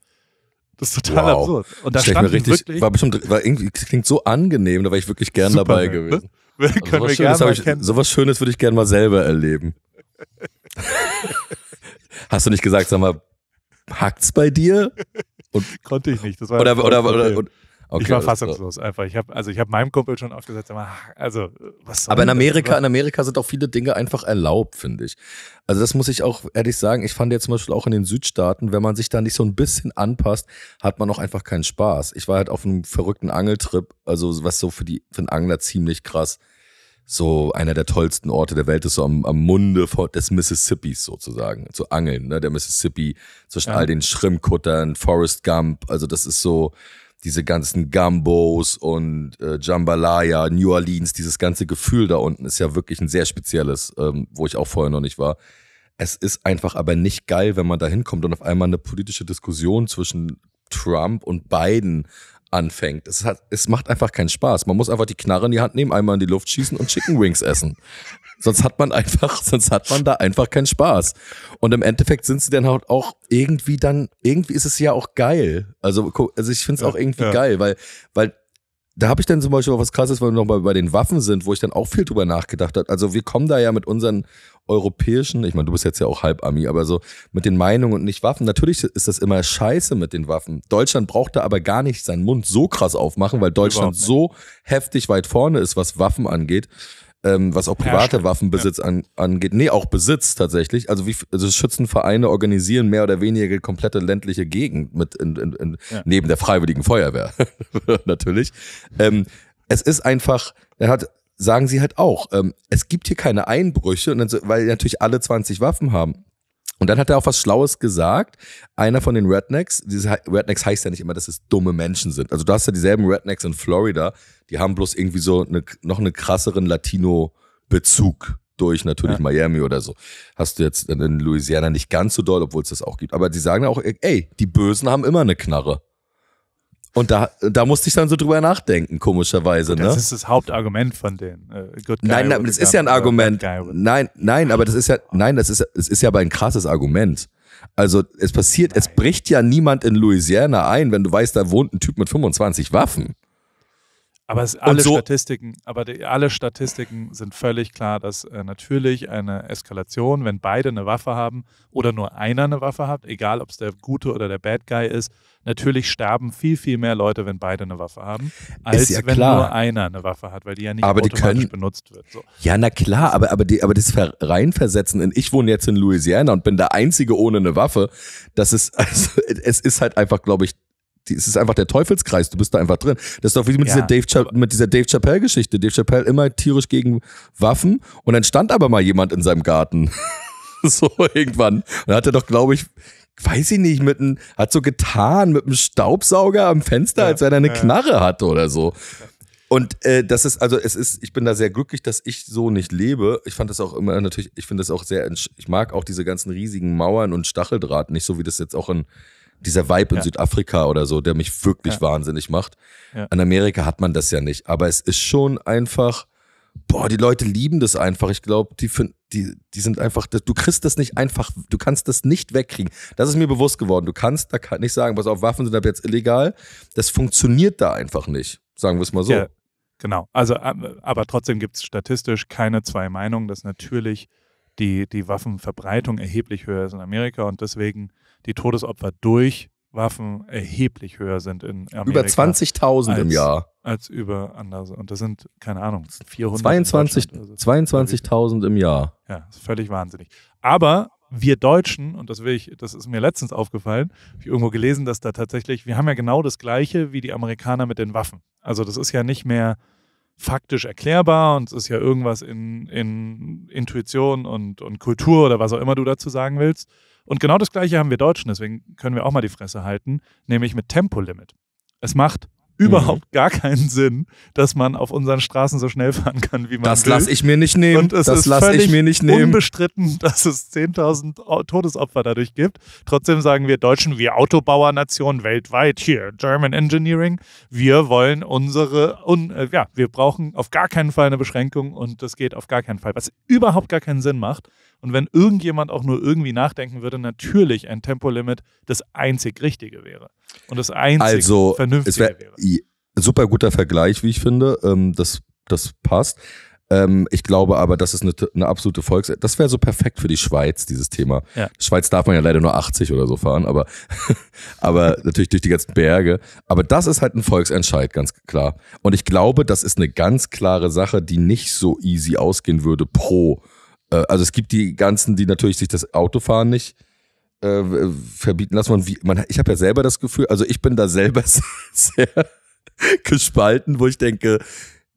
A: Das ist total wow. absurd. Und das stand richtig, wirklich, war
B: bestimmt, war irgendwie, klingt so angenehm, da wäre ich wirklich gern Super, dabei gewesen. Ne? Also können wir gerne mal ich, Sowas Schönes würde ich gerne mal selber erleben. Hast du nicht gesagt, sag mal, hackt's bei dir? Und, Konnte ich nicht. Das war oder, oder, oder, oder, Okay, ich war fassungslos
A: so. einfach. Ich habe also ich habe meinem Kumpel schon aufgesetzt. also was soll Aber in Amerika, das? in
B: Amerika sind auch viele Dinge einfach erlaubt, finde ich. Also das muss ich auch ehrlich sagen. Ich fand jetzt zum Beispiel auch in den Südstaaten, wenn man sich da nicht so ein bisschen anpasst, hat man auch einfach keinen Spaß. Ich war halt auf einem verrückten Angeltrip, also was so für die für einen Angler ziemlich krass. So einer der tollsten Orte der Welt ist so am, am Munde des Mississippis sozusagen, zu angeln, ne? Der Mississippi zwischen ja. all den Schrimmkuttern, Forrest Gump, also das ist so diese ganzen Gambos und äh, Jambalaya, New Orleans, dieses ganze Gefühl da unten ist ja wirklich ein sehr spezielles, ähm, wo ich auch vorher noch nicht war. Es ist einfach aber nicht geil, wenn man da hinkommt und auf einmal eine politische Diskussion zwischen Trump und Biden anfängt. Es, hat, es macht einfach keinen Spaß. Man muss einfach die Knarre in die Hand nehmen, einmal in die Luft schießen und Chicken Wings essen. Sonst hat man einfach, sonst hat man da einfach keinen Spaß. Und im Endeffekt sind sie dann halt auch irgendwie dann, irgendwie ist es ja auch geil. Also, also ich finde es auch irgendwie ja. geil, weil, weil da habe ich dann zum Beispiel auch was krasses, weil wir nochmal bei den Waffen sind, wo ich dann auch viel drüber nachgedacht habe. Also wir kommen da ja mit unseren europäischen, ich meine, du bist jetzt ja auch halb Ami, aber so mit den Meinungen und nicht Waffen. Natürlich ist das immer scheiße mit den Waffen. Deutschland braucht da aber gar nicht seinen Mund so krass aufmachen, weil Deutschland so heftig weit vorne ist, was Waffen angeht ähm, was auch private Herrscht. Waffenbesitz ja. an, angeht. Nee, auch Besitz tatsächlich. Also, wie, also Schützenvereine organisieren mehr oder weniger die komplette ländliche Gegend mit in, in, in, ja. neben der Freiwilligen Feuerwehr natürlich. Ähm, es ist einfach, er hat sagen sie halt auch, ähm, es gibt hier keine Einbrüche, und dann, weil natürlich alle 20 Waffen haben. Und dann hat er auch was Schlaues gesagt. Einer von den Rednecks, diese Rednecks heißt ja nicht immer, dass es dumme Menschen sind. Also du hast ja dieselben Rednecks in Florida, die haben bloß irgendwie so eine, noch einen krasseren Latino-Bezug durch natürlich ja. Miami oder so. Hast du jetzt in Louisiana nicht ganz so doll, obwohl es das auch gibt. Aber die sagen ja auch, ey, die Bösen haben immer eine Knarre. Und da, da musste ich dann so drüber nachdenken, komischerweise. Das ne? ist
A: das Hauptargument von den äh, denen. nein, nein, das ist ja ein Argument.
B: Nein, nein, aber das ist ja, nein, das ist, es ist ja aber ein krasses Argument. Also es passiert, nein. es bricht ja niemand in Louisiana ein, wenn du weißt, da wohnt ein Typ mit 25 Waffen.
A: Aber es, alle, so, Statistiken, aber die, alle Statistiken sind völlig klar, dass äh, natürlich eine Eskalation, wenn beide eine Waffe haben oder nur einer eine Waffe hat, egal ob es der gute oder der Bad Guy ist, natürlich sterben viel, viel mehr Leute, wenn beide eine Waffe haben, als ja wenn klar. nur einer eine Waffe hat, weil die ja nicht aber automatisch können, benutzt wird.
B: So. Ja, na klar, aber, aber, die, aber das Reinversetzen in, ich wohne jetzt in Louisiana und bin der Einzige ohne eine Waffe, das ist, also, es ist halt einfach, glaube ich, die, es ist einfach der Teufelskreis, du bist da einfach drin. Das ist doch wie mit ja. dieser Dave, Chappelle-Geschichte. Dave Chappelle immer tierisch gegen Waffen und dann stand aber mal jemand in seinem Garten. so irgendwann. Und hat er doch, glaube ich, weiß ich nicht, mit einem, hat so getan, mit einem Staubsauger am Fenster, ja, als wenn er eine ja. Knarre hatte oder so. Und äh, das ist, also es ist, ich bin da sehr glücklich, dass ich so nicht lebe. Ich fand das auch immer natürlich, ich finde das auch sehr, ich mag auch diese ganzen riesigen Mauern und Stacheldraht nicht, so wie das jetzt auch in dieser Vibe in ja. Südafrika oder so, der mich wirklich ja. wahnsinnig macht. Ja. In Amerika hat man das ja nicht, aber es ist schon einfach, boah, die Leute lieben das einfach. Ich glaube, die, die, die sind einfach, du kriegst das nicht einfach, du kannst das nicht wegkriegen. Das ist mir bewusst geworden. Du kannst da nicht sagen, was auf, Waffen sind ab jetzt illegal. Das funktioniert da einfach nicht, sagen wir es mal so. Ja,
A: genau, also aber trotzdem gibt es statistisch keine zwei Meinungen, dass natürlich die, die Waffenverbreitung erheblich höher ist in Amerika und deswegen die Todesopfer durch Waffen erheblich höher sind in Amerika. Über 20.000 im Jahr. Als über andere. Und das sind, keine Ahnung, 400. 22.000
B: 22 im Jahr.
A: Ja, ist völlig wahnsinnig. Aber wir Deutschen, und das will ich, das ist mir letztens aufgefallen, habe ich irgendwo gelesen, dass da tatsächlich, wir haben ja genau das Gleiche wie die Amerikaner mit den Waffen. Also das ist ja nicht mehr faktisch erklärbar und es ist ja irgendwas in, in Intuition und, und Kultur oder was auch immer du dazu sagen willst, und genau das Gleiche haben wir Deutschen, deswegen können wir auch mal die Fresse halten, nämlich mit Tempolimit. Es macht überhaupt mhm. gar keinen Sinn, dass man auf unseren Straßen so schnell fahren kann, wie man das will. Das lasse ich mir nicht nehmen. Und es das lasse ich mir nicht nehmen. Unbestritten, dass es 10.000 Todesopfer dadurch gibt. Trotzdem sagen wir Deutschen, wir Autobauernation weltweit hier, German Engineering, wir wollen unsere, un, äh, ja, wir brauchen auf gar keinen Fall eine Beschränkung und das geht auf gar keinen Fall, was überhaupt gar keinen Sinn macht. Und wenn irgendjemand auch nur irgendwie nachdenken würde, natürlich ein Tempolimit das einzig Richtige wäre. Und das einzig also, Vernünftige
B: wäre. Super guter Vergleich, wie ich finde. Ähm, das, das passt. Ähm, ich glaube aber, das ist eine, eine absolute Volks. Das wäre so perfekt für die Schweiz, dieses Thema. Ja. Schweiz darf man ja leider nur 80 oder so fahren, aber, aber natürlich durch die ganzen Berge. Aber das ist halt ein Volksentscheid, ganz klar. Und ich glaube, das ist eine ganz klare Sache, die nicht so easy ausgehen würde pro. Äh, also es gibt die ganzen, die natürlich sich das Autofahren nicht äh, verbieten lassen. Man, ich habe ja selber das Gefühl, also ich bin da selber sehr gespalten, wo ich denke,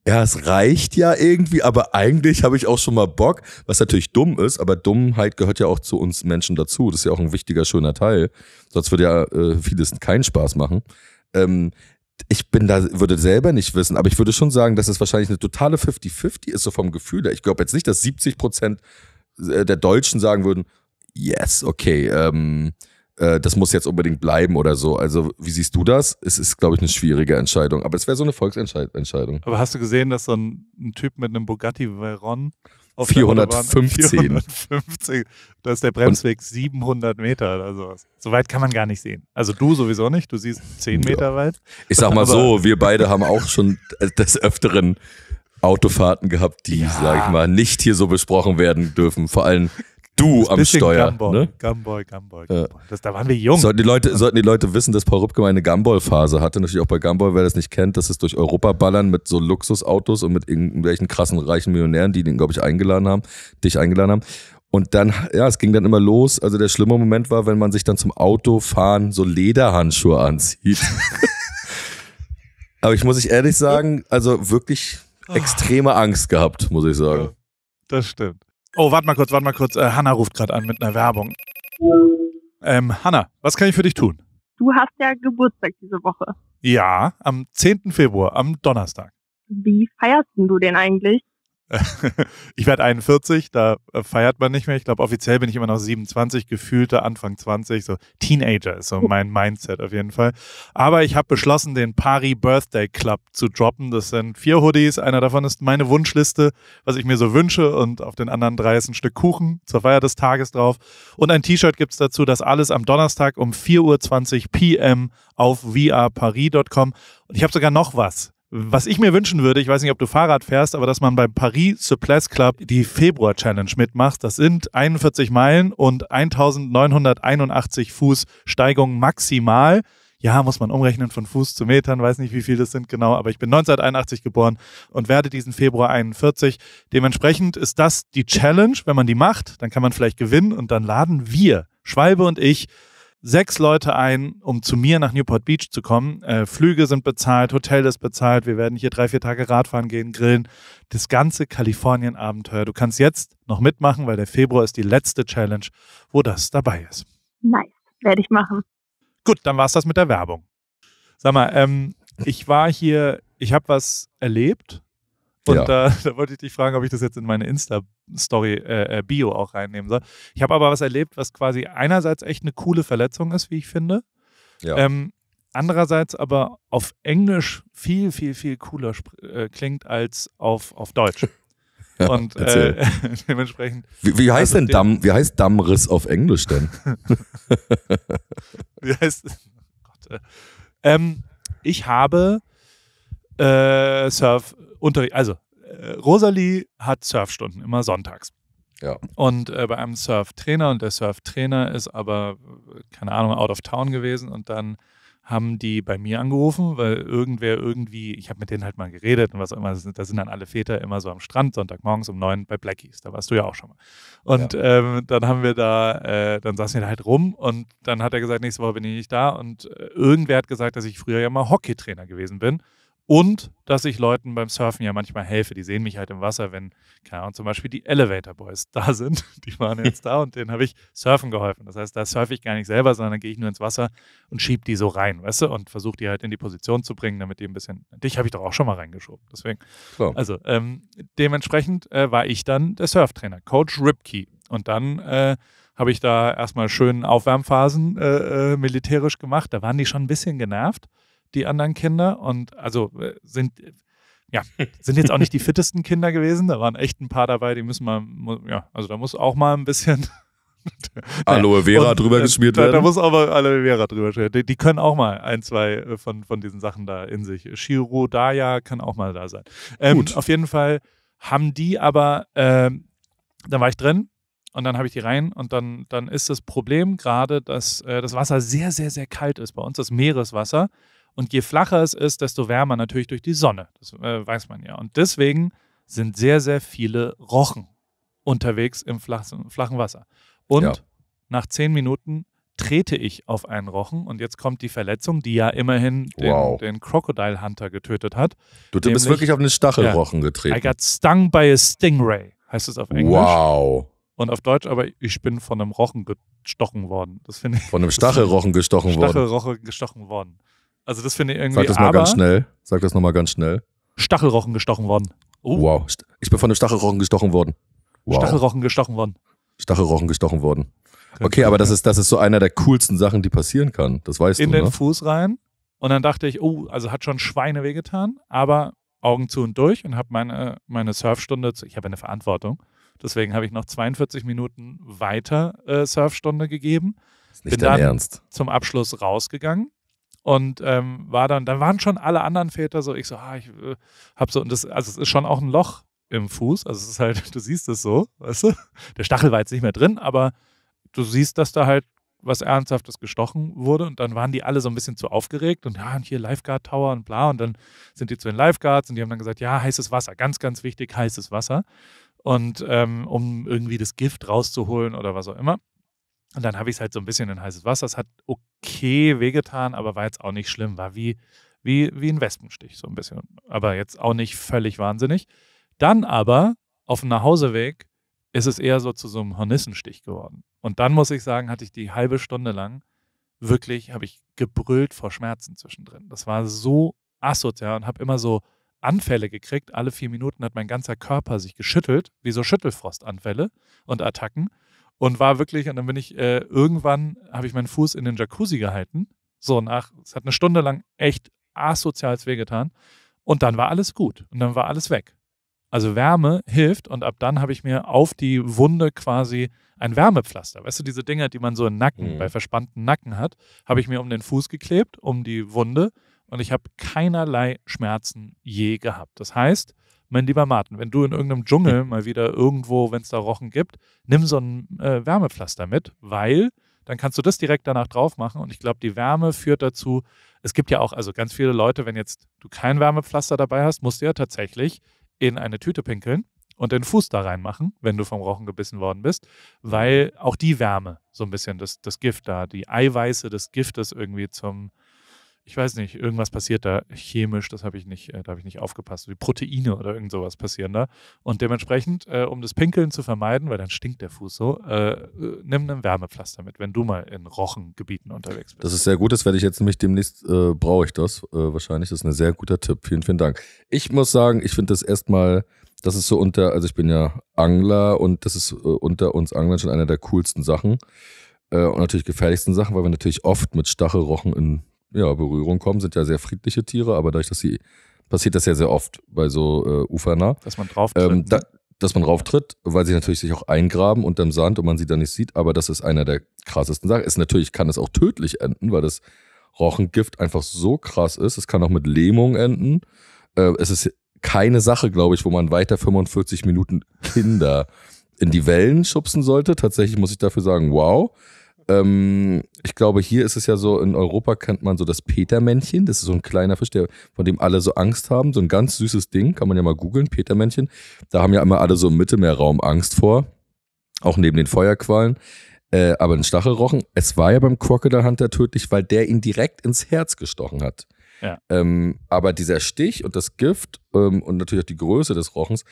B: ja, es reicht ja irgendwie, aber eigentlich habe ich auch schon mal Bock, was natürlich dumm ist, aber Dummheit gehört ja auch zu uns Menschen dazu. Das ist ja auch ein wichtiger, schöner Teil. Sonst würde ja äh, vieles keinen Spaß machen. Ähm, ich bin da, würde selber nicht wissen, aber ich würde schon sagen, dass es wahrscheinlich eine totale 50-50 ist, so vom Gefühl her. Ich glaube jetzt nicht, dass 70 Prozent äh, der Deutschen sagen würden, yes, okay, ähm, äh, das muss jetzt unbedingt bleiben oder so. Also, wie siehst du das? Es ist, glaube ich, eine schwierige Entscheidung. Aber es wäre so eine Volksentscheidung.
A: Aber hast du gesehen, dass so ein, ein Typ mit einem Bugatti Veyron auf 415. 415. Da ist der Bremsweg und 700 Meter oder sowas. So weit kann man gar nicht sehen. Also du sowieso nicht, du siehst 10 ja. Meter weit. Ich sag mal so,
B: wir beide haben auch schon des Öfteren Autofahrten gehabt, die, ja. sag ich mal, nicht hier so besprochen werden dürfen. Vor allem Du am Steuer. Gumball, ne?
A: Gumball, Gumball,
B: Gumball. Das, da waren wir jung. Sollten die Leute, sollten die Leute wissen, dass Paul Rübke mal eine Gumball-Phase hatte. Natürlich auch bei Gumball, wer das nicht kennt, das ist durch Europa ballern mit so Luxusautos und mit irgendwelchen krassen reichen Millionären, die den, glaube ich, eingeladen haben, dich eingeladen haben. Und dann, ja, es ging dann immer los. Also der schlimme Moment war, wenn man sich dann zum Autofahren so Lederhandschuhe anzieht. Aber ich muss ich ehrlich sagen, also wirklich ah. extreme Angst gehabt, muss ich sagen.
A: Ja, das stimmt. Oh, warte mal kurz, warte mal kurz. Äh, Hanna ruft gerade an mit einer Werbung. Ähm, Hanna, was kann ich für dich tun?
B: Du hast ja Geburtstag diese Woche.
A: Ja, am 10. Februar, am Donnerstag.
B: Wie feierst du den eigentlich?
A: ich werde 41, da äh, feiert man nicht mehr. Ich glaube, offiziell bin ich immer noch 27, gefühlter Anfang 20, so Teenager ist so mein Mindset auf jeden Fall. Aber ich habe beschlossen, den Pari Birthday Club zu droppen. Das sind vier Hoodies. Einer davon ist meine Wunschliste, was ich mir so wünsche. Und auf den anderen drei ist ein Stück Kuchen zur Feier des Tages drauf. Und ein T-Shirt gibt es dazu. Das alles am Donnerstag um 4.20 Uhr PM auf vrparis.com. Und ich habe sogar noch was was ich mir wünschen würde, ich weiß nicht, ob du Fahrrad fährst, aber dass man beim Paris Supplies Club die Februar Challenge mitmacht. Das sind 41 Meilen und 1981 Fuß Steigung maximal. Ja, muss man umrechnen von Fuß zu Metern, weiß nicht, wie viel das sind genau, aber ich bin 1981 geboren und werde diesen Februar 41. Dementsprechend ist das die Challenge. Wenn man die macht, dann kann man vielleicht gewinnen und dann laden wir, Schwalbe und ich, sechs Leute ein, um zu mir nach Newport Beach zu kommen. Äh, Flüge sind bezahlt, Hotel ist bezahlt, wir werden hier drei, vier Tage Radfahren gehen, grillen. Das ganze Kalifornien-Abenteuer. Du kannst jetzt noch mitmachen, weil der Februar ist die letzte Challenge, wo das dabei ist.
B: Nice, werde ich machen.
A: Gut, dann war es das mit der Werbung. Sag mal, ähm, ich war hier, ich habe was erlebt und ja. da, da, wollte ich dich fragen, ob ich das jetzt in meine Insta-Story-Bio äh, äh auch reinnehmen soll. Ich habe aber was erlebt, was quasi einerseits echt eine coole Verletzung ist, wie ich finde. Ja. Ähm, andererseits aber auf Englisch viel, viel, viel cooler äh, klingt als auf, auf Deutsch. Ja, und äh, dementsprechend. Wie, wie heißt also denn Damm,
B: wie heißt Dammriss auf Englisch denn?
A: wie heißt. Oh Gott, äh, ähm, ich habe äh, Surfunterricht. Also, äh, Rosalie hat Surfstunden immer sonntags. Ja. Und äh, bei einem Surftrainer und der Surftrainer ist aber, keine Ahnung, out of town gewesen und dann haben die bei mir angerufen, weil irgendwer irgendwie, ich habe mit denen halt mal geredet und was auch immer, da sind dann alle Väter immer so am Strand, Sonntagmorgens um neun bei Blackies, da warst du ja auch schon mal. Und ja. ähm, dann haben wir da, äh, dann saßen wir da halt rum und dann hat er gesagt, nächste Woche bin ich nicht da und äh, irgendwer hat gesagt, dass ich früher ja mal Hockeytrainer gewesen bin und dass ich Leuten beim Surfen ja manchmal helfe. Die sehen mich halt im Wasser, wenn, keine Ahnung, zum Beispiel die Elevator Boys da sind. Die waren jetzt da und denen habe ich surfen geholfen. Das heißt, da surfe ich gar nicht selber, sondern gehe ich nur ins Wasser und schiebe die so rein, weißt du, und versuche die halt in die Position zu bringen, damit die ein bisschen. Dich habe ich doch auch schon mal reingeschoben. Deswegen. Klar. Also, ähm, dementsprechend äh, war ich dann der Surftrainer, Coach Ripkey. Und dann. Äh, habe ich da erstmal schön Aufwärmphasen äh, äh, militärisch gemacht. Da waren die schon ein bisschen genervt, die anderen Kinder. Und also äh, sind, ja, sind jetzt auch nicht die fittesten Kinder gewesen. Da waren echt ein paar dabei, die müssen mal, ja, also da muss auch mal ein bisschen.
B: Aloe Vera und, drüber äh, geschmiert werden. Da, muss auch
A: mal Aloe Vera drüber geschmiert werden. die, können auch mal ein, zwei äh, von, von diesen Sachen da in sich. Shiro Daya kann auch mal da sein. Ähm, Gut. Auf jeden Fall haben die aber, ähm, dann war ich drin und dann habe ich die rein und dann, dann ist das Problem gerade, dass äh, das Wasser sehr, sehr, sehr kalt ist bei uns, das Meereswasser. Und je flacher es ist, desto wärmer natürlich durch die Sonne. Das äh, weiß man ja. Und deswegen sind sehr, sehr viele Rochen unterwegs im flachen, Wasser. Und ja. nach zehn Minuten trete ich auf einen Rochen und jetzt kommt die Verletzung, die ja immerhin den, wow. den Crocodile Hunter getötet hat. Du, du bist wirklich auf einen Stachelrochen ja, getreten. I got stung by a stingray, heißt es auf Englisch. Wow. Und auf Deutsch aber, ich bin von einem Rochen gestochen worden. Das finde ich. Von einem Stachelrochen gestochen worden. Stachelrochen gestochen worden. Also das finde ich irgendwie. Sag das mal ganz schnell.
B: Sag das nochmal ganz schnell. Stachelrochen
A: gestochen worden. Oh.
B: Wow. Ich bin von einem Stachelrochen gestochen worden. Wow. Stachelrochen gestochen worden. Stachelrochen gestochen worden. Okay, aber das ist, das ist so einer der coolsten Sachen, die passieren kann. Das weißt In du. In den ne?
A: Fuß rein. Und dann dachte ich, oh, also hat schon Schweine wehgetan, aber Augen zu und durch und habe meine, meine Surfstunde, ich habe eine Verantwortung, deswegen habe ich noch 42 Minuten weiter äh, Surfstunde gegeben. Ist nicht Bin dein Ernst. Zum Abschluss rausgegangen und ähm, war dann, dann waren schon alle anderen Väter so, ich so, ah, ich äh, hab so, und das, also es ist schon auch ein Loch im Fuß, also es ist halt, du siehst es so, weißt du, der Stachel war jetzt nicht mehr drin, aber du siehst, dass da halt was Ernsthaftes gestochen wurde und dann waren die alle so ein bisschen zu aufgeregt und ja, und hier Lifeguard Tower und bla und dann sind die zu den Lifeguards und die haben dann gesagt, ja, heißes Wasser, ganz, ganz wichtig, heißes Wasser und ähm, um irgendwie das Gift rauszuholen oder was auch immer. Und dann habe ich es halt so ein bisschen in heißes Wasser. Es hat okay wehgetan, aber war jetzt auch nicht schlimm. War wie, wie, wie ein Wespenstich, so ein bisschen. Aber jetzt auch nicht völlig wahnsinnig. Dann aber auf dem Nachhauseweg ist es eher so zu so einem Hornissenstich geworden. Und dann muss ich sagen, hatte ich die halbe Stunde lang wirklich, habe ich gebrüllt vor Schmerzen zwischendrin. Das war so asozial und habe immer so Anfälle gekriegt. Alle vier Minuten hat mein ganzer Körper sich geschüttelt, wie so Schüttelfrostanfälle und Attacken und war wirklich, und dann bin ich äh, irgendwann, habe ich meinen Fuß in den Jacuzzi gehalten. So nach, es hat eine Stunde lang echt asozials wehgetan. Und dann war alles gut und dann war alles weg. Also Wärme hilft und ab dann habe ich mir auf die Wunde quasi ein Wärmepflaster, weißt du, diese Dinger, die man so im Nacken, mhm. bei verspannten Nacken hat, habe ich mir um den Fuß geklebt, um die Wunde und ich habe keinerlei Schmerzen je gehabt. Das heißt, mein lieber Martin, wenn du in irgendeinem Dschungel mal wieder irgendwo, wenn es da Rochen gibt, nimm so ein äh, Wärmepflaster mit, weil dann kannst du das direkt danach drauf machen. Und ich glaube, die Wärme führt dazu, es gibt ja auch, also ganz viele Leute, wenn jetzt du kein Wärmepflaster dabei hast, musst du ja tatsächlich in eine Tüte pinkeln und den Fuß da reinmachen, wenn du vom Rochen gebissen worden bist, weil auch die Wärme so ein bisschen das, das Gift da, die Eiweiße des Giftes irgendwie zum, ich weiß nicht, irgendwas passiert da chemisch, das habe ich nicht, äh, da habe ich nicht aufgepasst. Wie Proteine oder irgend sowas passieren da. Und dementsprechend, äh, um das Pinkeln zu vermeiden, weil dann stinkt der Fuß so, äh, äh nimm einen Wärmepflaster mit, wenn du mal in Rochengebieten unterwegs
B: bist. Das ist sehr gut, das werde ich jetzt nämlich demnächst, äh, brauche ich das äh, wahrscheinlich. Das ist ein sehr guter Tipp. Vielen, vielen Dank. Ich muss sagen, ich finde das erstmal, das ist so unter, also ich bin ja Angler und das ist unter uns Anglern schon einer der coolsten Sachen und natürlich gefährlichsten Sachen, weil wir natürlich oft mit Stachelrochen in ja, Berührung kommen, sind ja sehr friedliche Tiere, aber dadurch, dass sie passiert das ja sehr oft bei so äh, Ufernah. Ne? Dass man drauf tritt. Ähm, ne? da, dass man drauf tritt, weil sie natürlich sich auch eingraben unterm Sand und man sie dann nicht sieht, aber das ist einer der krassesten Sachen. Ist natürlich kann es auch tödlich enden, weil das Rochengift einfach so krass ist. Es kann auch mit Lähmung enden. Äh, es ist keine Sache, glaube ich, wo man weiter 45 Minuten Kinder in die Wellen schubsen sollte. Tatsächlich muss ich dafür sagen, wow. Ähm, ich glaube, hier ist es ja so, in Europa kennt man so das Petermännchen. Das ist so ein kleiner Fisch, der, von dem alle so Angst haben. So ein ganz süßes Ding, kann man ja mal googeln, Petermännchen. Da haben ja immer alle so im Mittelmeerraum Angst vor. Auch neben den Feuerquallen. Äh, aber ein Stachelrochen, es war ja beim Crocodile Hunter tödlich, weil der ihn direkt ins Herz gestochen hat. Ja. Ähm, aber dieser Stich und das Gift ähm, und natürlich auch die Größe des Rochens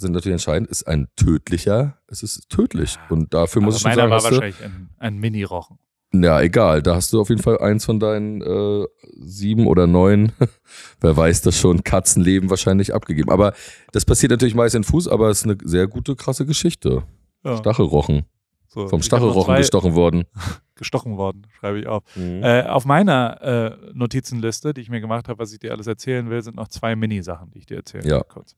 B: sind natürlich entscheidend. Ist ein tödlicher, es ist tödlich. Und dafür muss ich also schon sagen, Meiner war wahrscheinlich
A: ein, ein Mini-Rochen.
B: Ja, egal. Da hast du auf jeden Fall eins von deinen äh, sieben oder neun, wer weiß das schon, Katzenleben wahrscheinlich abgegeben. Aber das passiert natürlich meist in Fuß, aber es ist eine sehr gute, krasse Geschichte. Ja. Stachelrochen. So, Vom Stachelrochen gestochen worden.
A: gestochen worden, schreibe ich auf. Mhm. Äh, auf meiner äh, Notizenliste, die ich mir gemacht habe, was ich dir alles erzählen will, sind noch zwei Mini-Sachen, die ich dir erzähle. ja. kurz.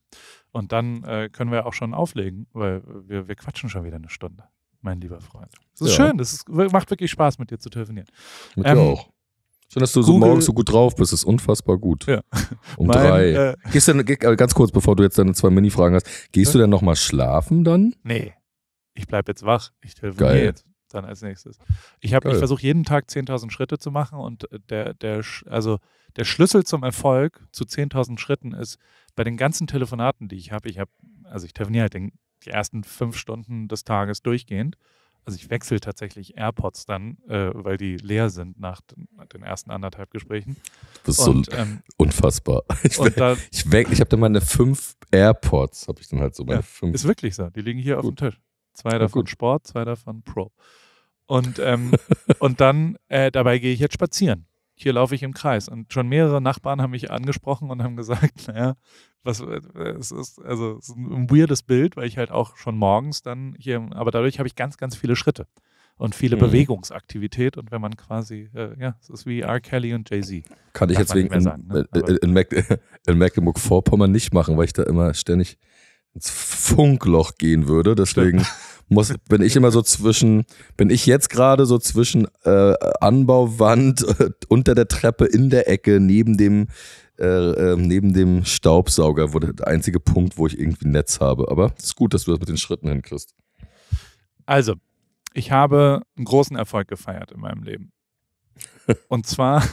A: Und dann äh, können wir auch schon auflegen, weil wir, wir quatschen schon wieder eine Stunde, mein lieber Freund. Das ist ja. schön, das ist, macht wirklich Spaß, mit dir zu telefonieren. Mit ähm, dir auch. Schön, dass du Google. so morgens so
B: gut drauf bist. ist unfassbar gut. Ja. Um mein, drei. Äh, gehst du denn, äh, ganz kurz, bevor du jetzt deine zwei Mini-Fragen hast, gehst äh? du denn nochmal schlafen
A: dann? Nee. Ich bleib jetzt wach. Ich telefoniere Geil. jetzt dann als nächstes. Ich, ich versuche jeden Tag 10.000 Schritte zu machen und äh, der, der, also der Schlüssel zum Erfolg zu 10.000 Schritten ist bei den ganzen Telefonaten, die ich habe. Ich habe, also ich telefoniere halt den, die ersten fünf Stunden des Tages durchgehend. Also ich wechsle tatsächlich AirPods dann, äh, weil die leer sind nach den, nach den ersten anderthalb Gesprächen. Das ist und, so ähm, unfassbar. Ich, und ich,
B: ich habe dann meine fünf AirPods, habe ich dann halt so meine ja,
A: fünf. Ist wirklich so, die liegen hier gut. auf dem Tisch. Zwei davon Sport, zwei davon Pro. Und, ähm, und dann, äh, dabei gehe ich jetzt spazieren. Hier laufe ich im Kreis. Und schon mehrere Nachbarn haben mich angesprochen und haben gesagt, naja, was, äh, es ist, also, es ist ein weirdes Bild, weil ich halt auch schon morgens dann hier, aber dadurch habe ich ganz, ganz viele Schritte und viele mhm. Bewegungsaktivität. Und wenn man quasi, äh, ja, es ist wie R. Kelly und Jay-Z. Kann ich jetzt wegen sagen, ne? in,
B: in, Meck, in Mecklenburg-Vorpommern nicht machen, weil ich da immer ständig ins Funkloch gehen würde. Deswegen muss, bin ich immer so zwischen, bin ich jetzt gerade so zwischen äh, Anbauwand, äh, unter der Treppe, in der Ecke, neben dem, äh, äh neben dem Staubsauger, wo der einzige Punkt, wo ich irgendwie ein Netz habe. Aber es ist gut, dass du das mit den Schritten hinkriegst.
A: Also, ich habe einen großen Erfolg gefeiert in meinem Leben. Und zwar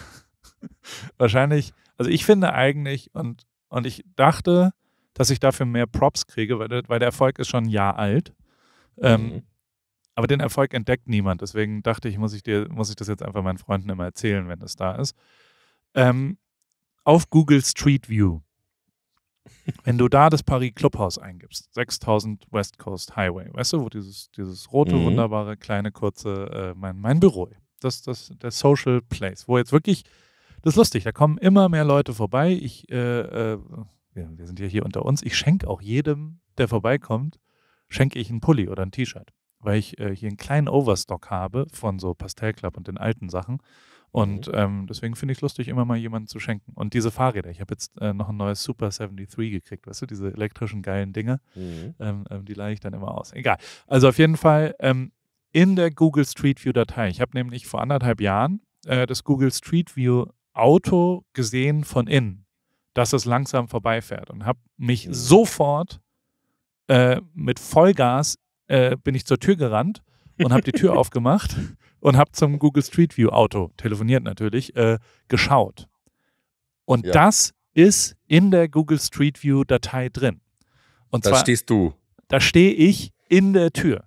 A: wahrscheinlich, also ich finde eigentlich, und, und ich dachte, dass ich dafür mehr Props kriege, weil, der, weil der Erfolg ist schon ein Jahr alt. Ähm, mhm. Aber den Erfolg entdeckt niemand. Deswegen dachte ich, muss ich, dir, muss ich das jetzt einfach meinen Freunden immer erzählen, wenn das da ist. Ähm, auf Google Street View. Wenn du da das Paris Clubhaus eingibst, 6000 West Coast Highway, weißt du, wo dieses, dieses rote, mhm. wunderbare, kleine, kurze, äh, mein, mein Büro, das, das, der Social Place, wo jetzt wirklich, das ist lustig, da kommen immer mehr Leute vorbei. Ich äh, äh wir, wir sind ja hier unter uns, ich schenke auch jedem, der vorbeikommt, schenke ich einen Pulli oder ein T-Shirt, weil ich äh, hier einen kleinen Overstock habe von so Pastellclub und den alten Sachen. Und mhm. ähm, deswegen finde ich es lustig, immer mal jemanden zu schenken. Und diese Fahrräder, ich habe jetzt äh, noch ein neues Super 73 gekriegt, weißt du, diese elektrischen geilen Dinge, mhm. ähm, ähm, die leihe ich dann immer aus. Egal. Also auf jeden Fall ähm, in der Google Street View Datei. Ich habe nämlich vor anderthalb Jahren äh, das Google Street View Auto gesehen von innen dass es langsam vorbeifährt und habe mich mhm. sofort äh, mit Vollgas äh, bin ich zur Tür gerannt und habe die Tür aufgemacht und habe zum Google Street View Auto telefoniert natürlich äh, geschaut und ja. das ist in der Google Street View Datei drin. Und da zwar, stehst du. Da stehe ich in der Tür.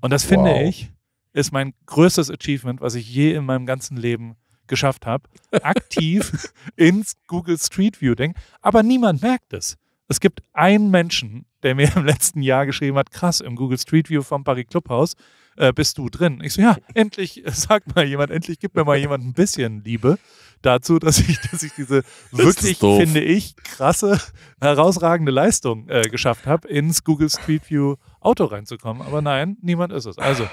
A: Und das wow. finde ich ist mein größtes Achievement, was ich je in meinem ganzen Leben geschafft habe, aktiv ins Google Street View denke. Aber niemand merkt es. Es gibt einen Menschen, der mir im letzten Jahr geschrieben hat, krass, im Google Street View vom Paris Clubhaus äh, bist du drin. Ich so, ja, endlich äh, sag mal jemand, endlich gib mir mal jemand ein bisschen Liebe dazu, dass ich, dass ich diese wirklich, finde ich, krasse, herausragende Leistung äh, geschafft habe, ins Google Street View Auto reinzukommen. Aber nein, niemand ist es. Also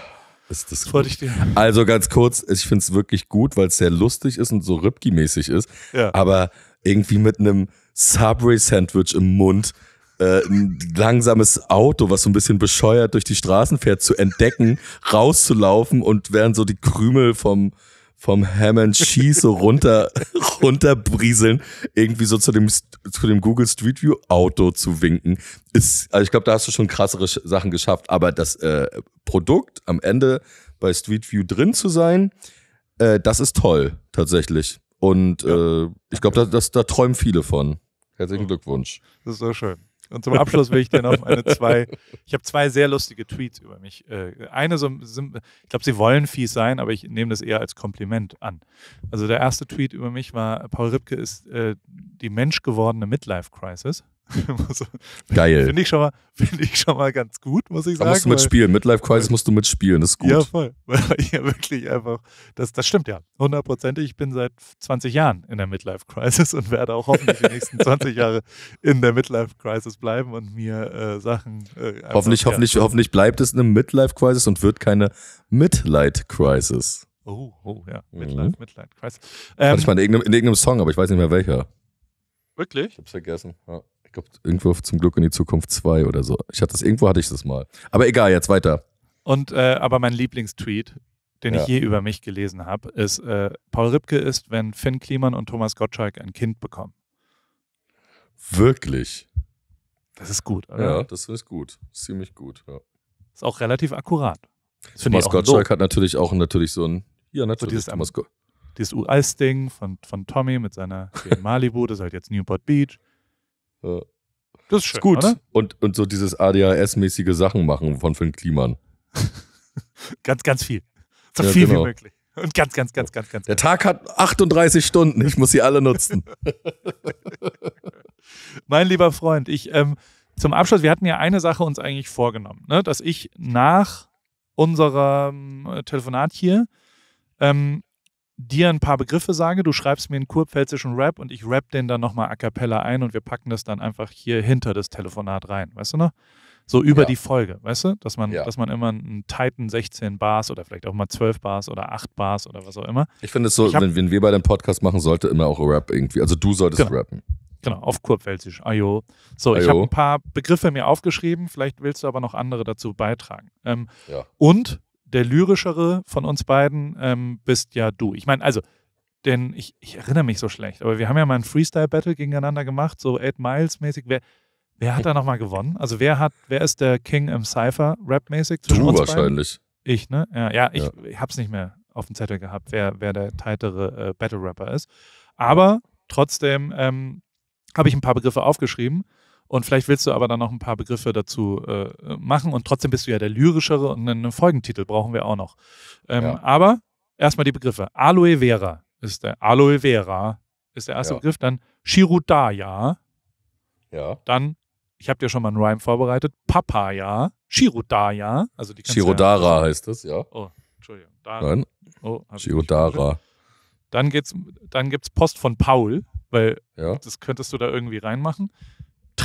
A: ist das, das ich dir.
B: Also ganz kurz, ich finde es wirklich gut, weil es sehr lustig ist und so Ripki-mäßig ist. Ja. Aber irgendwie mit einem Subway-Sandwich im Mund äh, ein langsames Auto, was so ein bisschen bescheuert durch die Straßen fährt, zu entdecken, rauszulaufen und während so die Krümel vom vom Hammond She so runter, runterbrieseln, irgendwie so zu dem, zu dem Google Street View Auto zu winken, ist, also ich glaube, da hast du schon krassere Sachen geschafft, aber das äh, Produkt am Ende bei Street View drin zu sein, äh, das ist toll, tatsächlich. Und ja. äh, ich glaube, da, das, da träumen viele
A: von. Herzlichen Glückwunsch. Das ist so schön. Und zum Abschluss will ich dir noch eine zwei. Ich habe zwei sehr lustige Tweets über mich. Äh, eine so, ich glaube, sie wollen fies sein, aber ich nehme das eher als Kompliment an. Also der erste Tweet über mich war: Paul Ripke ist äh, die menschgewordene Midlife Crisis. Geil. Finde ich, schon mal, find ich schon mal ganz gut, muss ich sagen. Da musst du mitspielen. Midlife Crisis musst du mitspielen, das ist gut. Ja, voll. Weil ich ja wirklich einfach, das, das stimmt ja. Hundertprozentig. Ich bin seit 20 Jahren in der Midlife Crisis und werde auch hoffentlich die nächsten 20 Jahre in der Midlife Crisis bleiben und mir äh, Sachen. Äh, hoffentlich, ja, hoffentlich, hoffentlich
B: bleibt es eine Midlife Crisis und wird keine Midlife Crisis.
A: Oh, oh, ja.
B: Midlife, mhm. Midlife Crisis. Ähm, Hatte ich mal in irgendeinem, in irgendeinem Song, aber ich weiß nicht mehr welcher.
A: Wirklich? Ich hab's vergessen, ja
B: glaube, irgendwo zum Glück in die Zukunft 2 oder so. Ich hatte das, irgendwo hatte ich das mal. Aber egal, jetzt weiter.
A: Und äh, aber mein Lieblingstweet, den ja. ich je über mich gelesen habe, ist: äh, Paul Ripke ist, wenn Finn Kliman und Thomas Gottschalk ein Kind bekommen.
B: Wirklich? Das ist gut, oder? Ja, das ist gut. Ziemlich
A: gut, ja. Ist auch relativ akkurat. Thomas Gottschalk
B: hat natürlich auch natürlich so ein. Ja, natürlich. So dieses, ähm, Thomas Go
A: dieses ding von, von Tommy mit seiner Malibu, das ist halt jetzt Newport Beach. Äh, das ist, schön, ist gut. Oder?
B: Und, und so dieses ADHS-mäßige Sachen machen von Finn Kliman.
A: ganz, ganz viel. So ja, viel genau. wie möglich. Und ganz, ganz, ganz, ganz, ganz. Der Tag hat 38 Stunden. Ich muss sie alle nutzen. mein lieber Freund, ich ähm, zum Abschluss, wir hatten ja eine Sache uns eigentlich vorgenommen, ne? dass ich nach unserem äh, Telefonat hier ähm, dir ein paar Begriffe sage, du schreibst mir einen kurpfälzischen Rap und ich rap den dann nochmal a cappella ein und wir packen das dann einfach hier hinter das Telefonat rein, weißt du noch? Ne? So über ja. die Folge, weißt du? Dass man, ja. dass man immer einen Titan 16 Bars oder vielleicht auch mal 12 Bars oder 8 Bars oder was auch immer. Ich finde es so, hab, wenn,
B: wenn, wir bei dem Podcast machen, sollte immer auch Rap irgendwie, also du solltest genau. rappen.
A: Genau, auf Kurpfälzisch. Ajo. So, Ajo. ich habe ein paar Begriffe mir aufgeschrieben, vielleicht willst du aber noch andere dazu beitragen. Ähm, ja. Und der lyrischere von uns beiden ähm, bist ja du. Ich meine, also, denn ich, ich, erinnere mich so schlecht, aber wir haben ja mal ein Freestyle-Battle gegeneinander gemacht, so Eight Miles-mäßig. Wer, wer hat da nochmal gewonnen? Also, wer hat, wer ist der King im Cypher Rap-mäßig? Du wahrscheinlich. Beiden? Ich, ne? Ja, ja, ich, ja. ich hab's nicht mehr auf dem Zettel gehabt, wer, wer der tightere äh, Battle-Rapper ist. Aber trotzdem ähm, habe ich ein paar Begriffe aufgeschrieben und vielleicht willst du aber dann noch ein paar Begriffe dazu äh, machen und trotzdem bist du ja der lyrischere und einen Folgentitel brauchen wir auch noch. Ähm, ja. Aber erstmal die Begriffe. Aloe Vera ist der Aloe Vera ist der erste ja. Begriff, dann Shirudaya. Ja. Dann ich habe dir schon mal einen Rhyme vorbereitet. Papaya, Shirudaya, also die Shirodara ja, heißt es, ja. Oh, Entschuldigung. Da, Nein. Oh, Shirodara. Dann geht's dann gibt's Post von Paul, weil ja. das könntest du da irgendwie reinmachen.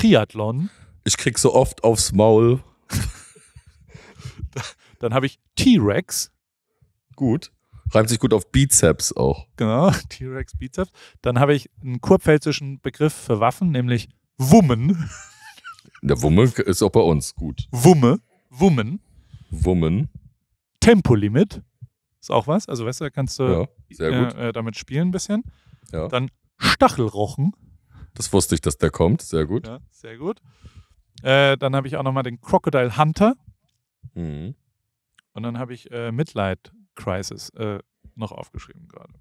A: Triathlon. Ich krieg so oft aufs Maul. Dann habe ich T-Rex. Gut. Reimt sich
B: gut auf Bizeps auch.
A: Genau, T-Rex, Bizeps. Dann habe ich einen kurpfälzischen Begriff für Waffen, nämlich Wummen. Der Wumme ist auch bei uns gut. Wumme, Wummen. Wummen. Tempolimit ist auch was. Also, weißt du, da kannst du ja, äh, äh, damit spielen ein bisschen. Ja. Dann Stachelrochen. Das wusste ich, dass der kommt. Sehr gut. Ja, sehr gut. Äh, dann habe ich auch nochmal den Crocodile Hunter. Mhm. Und dann habe ich äh, Midlight Crisis äh, noch aufgeschrieben gerade.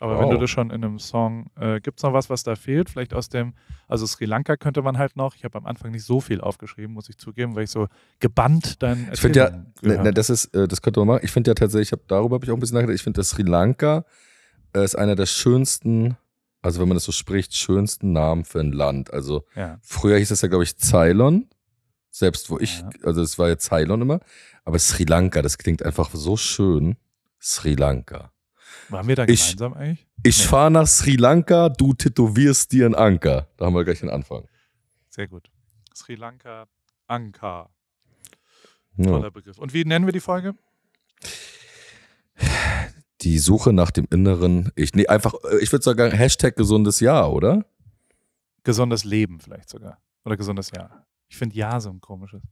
A: Aber wow. wenn du das schon in einem Song, äh, gibt es noch was, was da fehlt? Vielleicht aus dem, also Sri Lanka könnte man halt noch. Ich habe am Anfang nicht so viel aufgeschrieben, muss ich zugeben, weil ich so gebannt dann. Ich finde ja, ne, ne,
B: das ist, äh, das könnte man machen. Ich finde ja tatsächlich, hab, darüber habe ich auch ein bisschen nachgedacht. Ich finde, dass Sri Lanka äh, ist einer der schönsten also wenn man das so spricht, schönsten Namen für ein Land. Also ja. früher hieß das ja, glaube ich, Ceylon. Selbst wo ich, ja. also es war ja Ceylon immer. Aber Sri Lanka, das klingt einfach so schön. Sri Lanka. Waren wir da gemeinsam ich, eigentlich? Ich nee. fahre nach Sri Lanka, du tätowierst dir einen Anker. Da haben wir gleich den Anfang.
A: Sehr gut. Sri Lanka, Anker. Toller ja. Begriff. Und wie nennen wir die Folge?
B: die Suche nach dem Inneren. Ich nee, einfach, äh, ich würde sagen, Hashtag gesundes Jahr, oder?
A: Gesundes Leben vielleicht sogar. Oder gesundes Jahr. Ich finde Ja so ein komisches.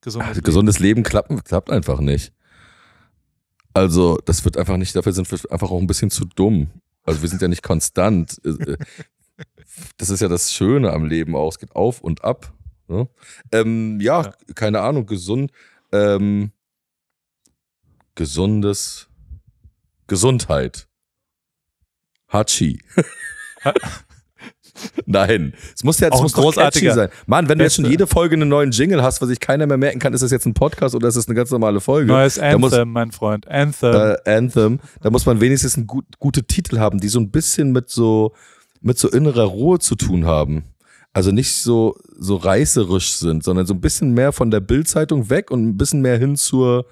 A: Gesundes, Ach, Leben. gesundes
B: Leben klappt, klappt einfach nicht. Also, das wird einfach nicht, dafür sind wir einfach auch ein bisschen zu dumm. Also, wir sind ja nicht konstant. Äh, äh, das ist ja das Schöne am Leben auch. Es geht auf und ab. Ne? Ähm, ja, ja, keine Ahnung, gesund, ähm, gesundes Gesundheit. Hachi. Nein, es muss ja jetzt muss großartiger sein. Mann, wenn du jetzt schon jede Folge einen neuen Jingle hast, was sich keiner mehr merken kann, ist das jetzt ein Podcast oder ist das eine ganz normale Folge? Neues Anthem, muss, mein
A: Freund. Anthem. Äh, Anthem. Da muss man
B: wenigstens einen gut, gute Titel haben, die so ein bisschen mit so, mit so innerer Ruhe zu tun haben. Also nicht so, so reißerisch sind, sondern so ein bisschen mehr von der Bildzeitung weg und ein bisschen mehr hin zur,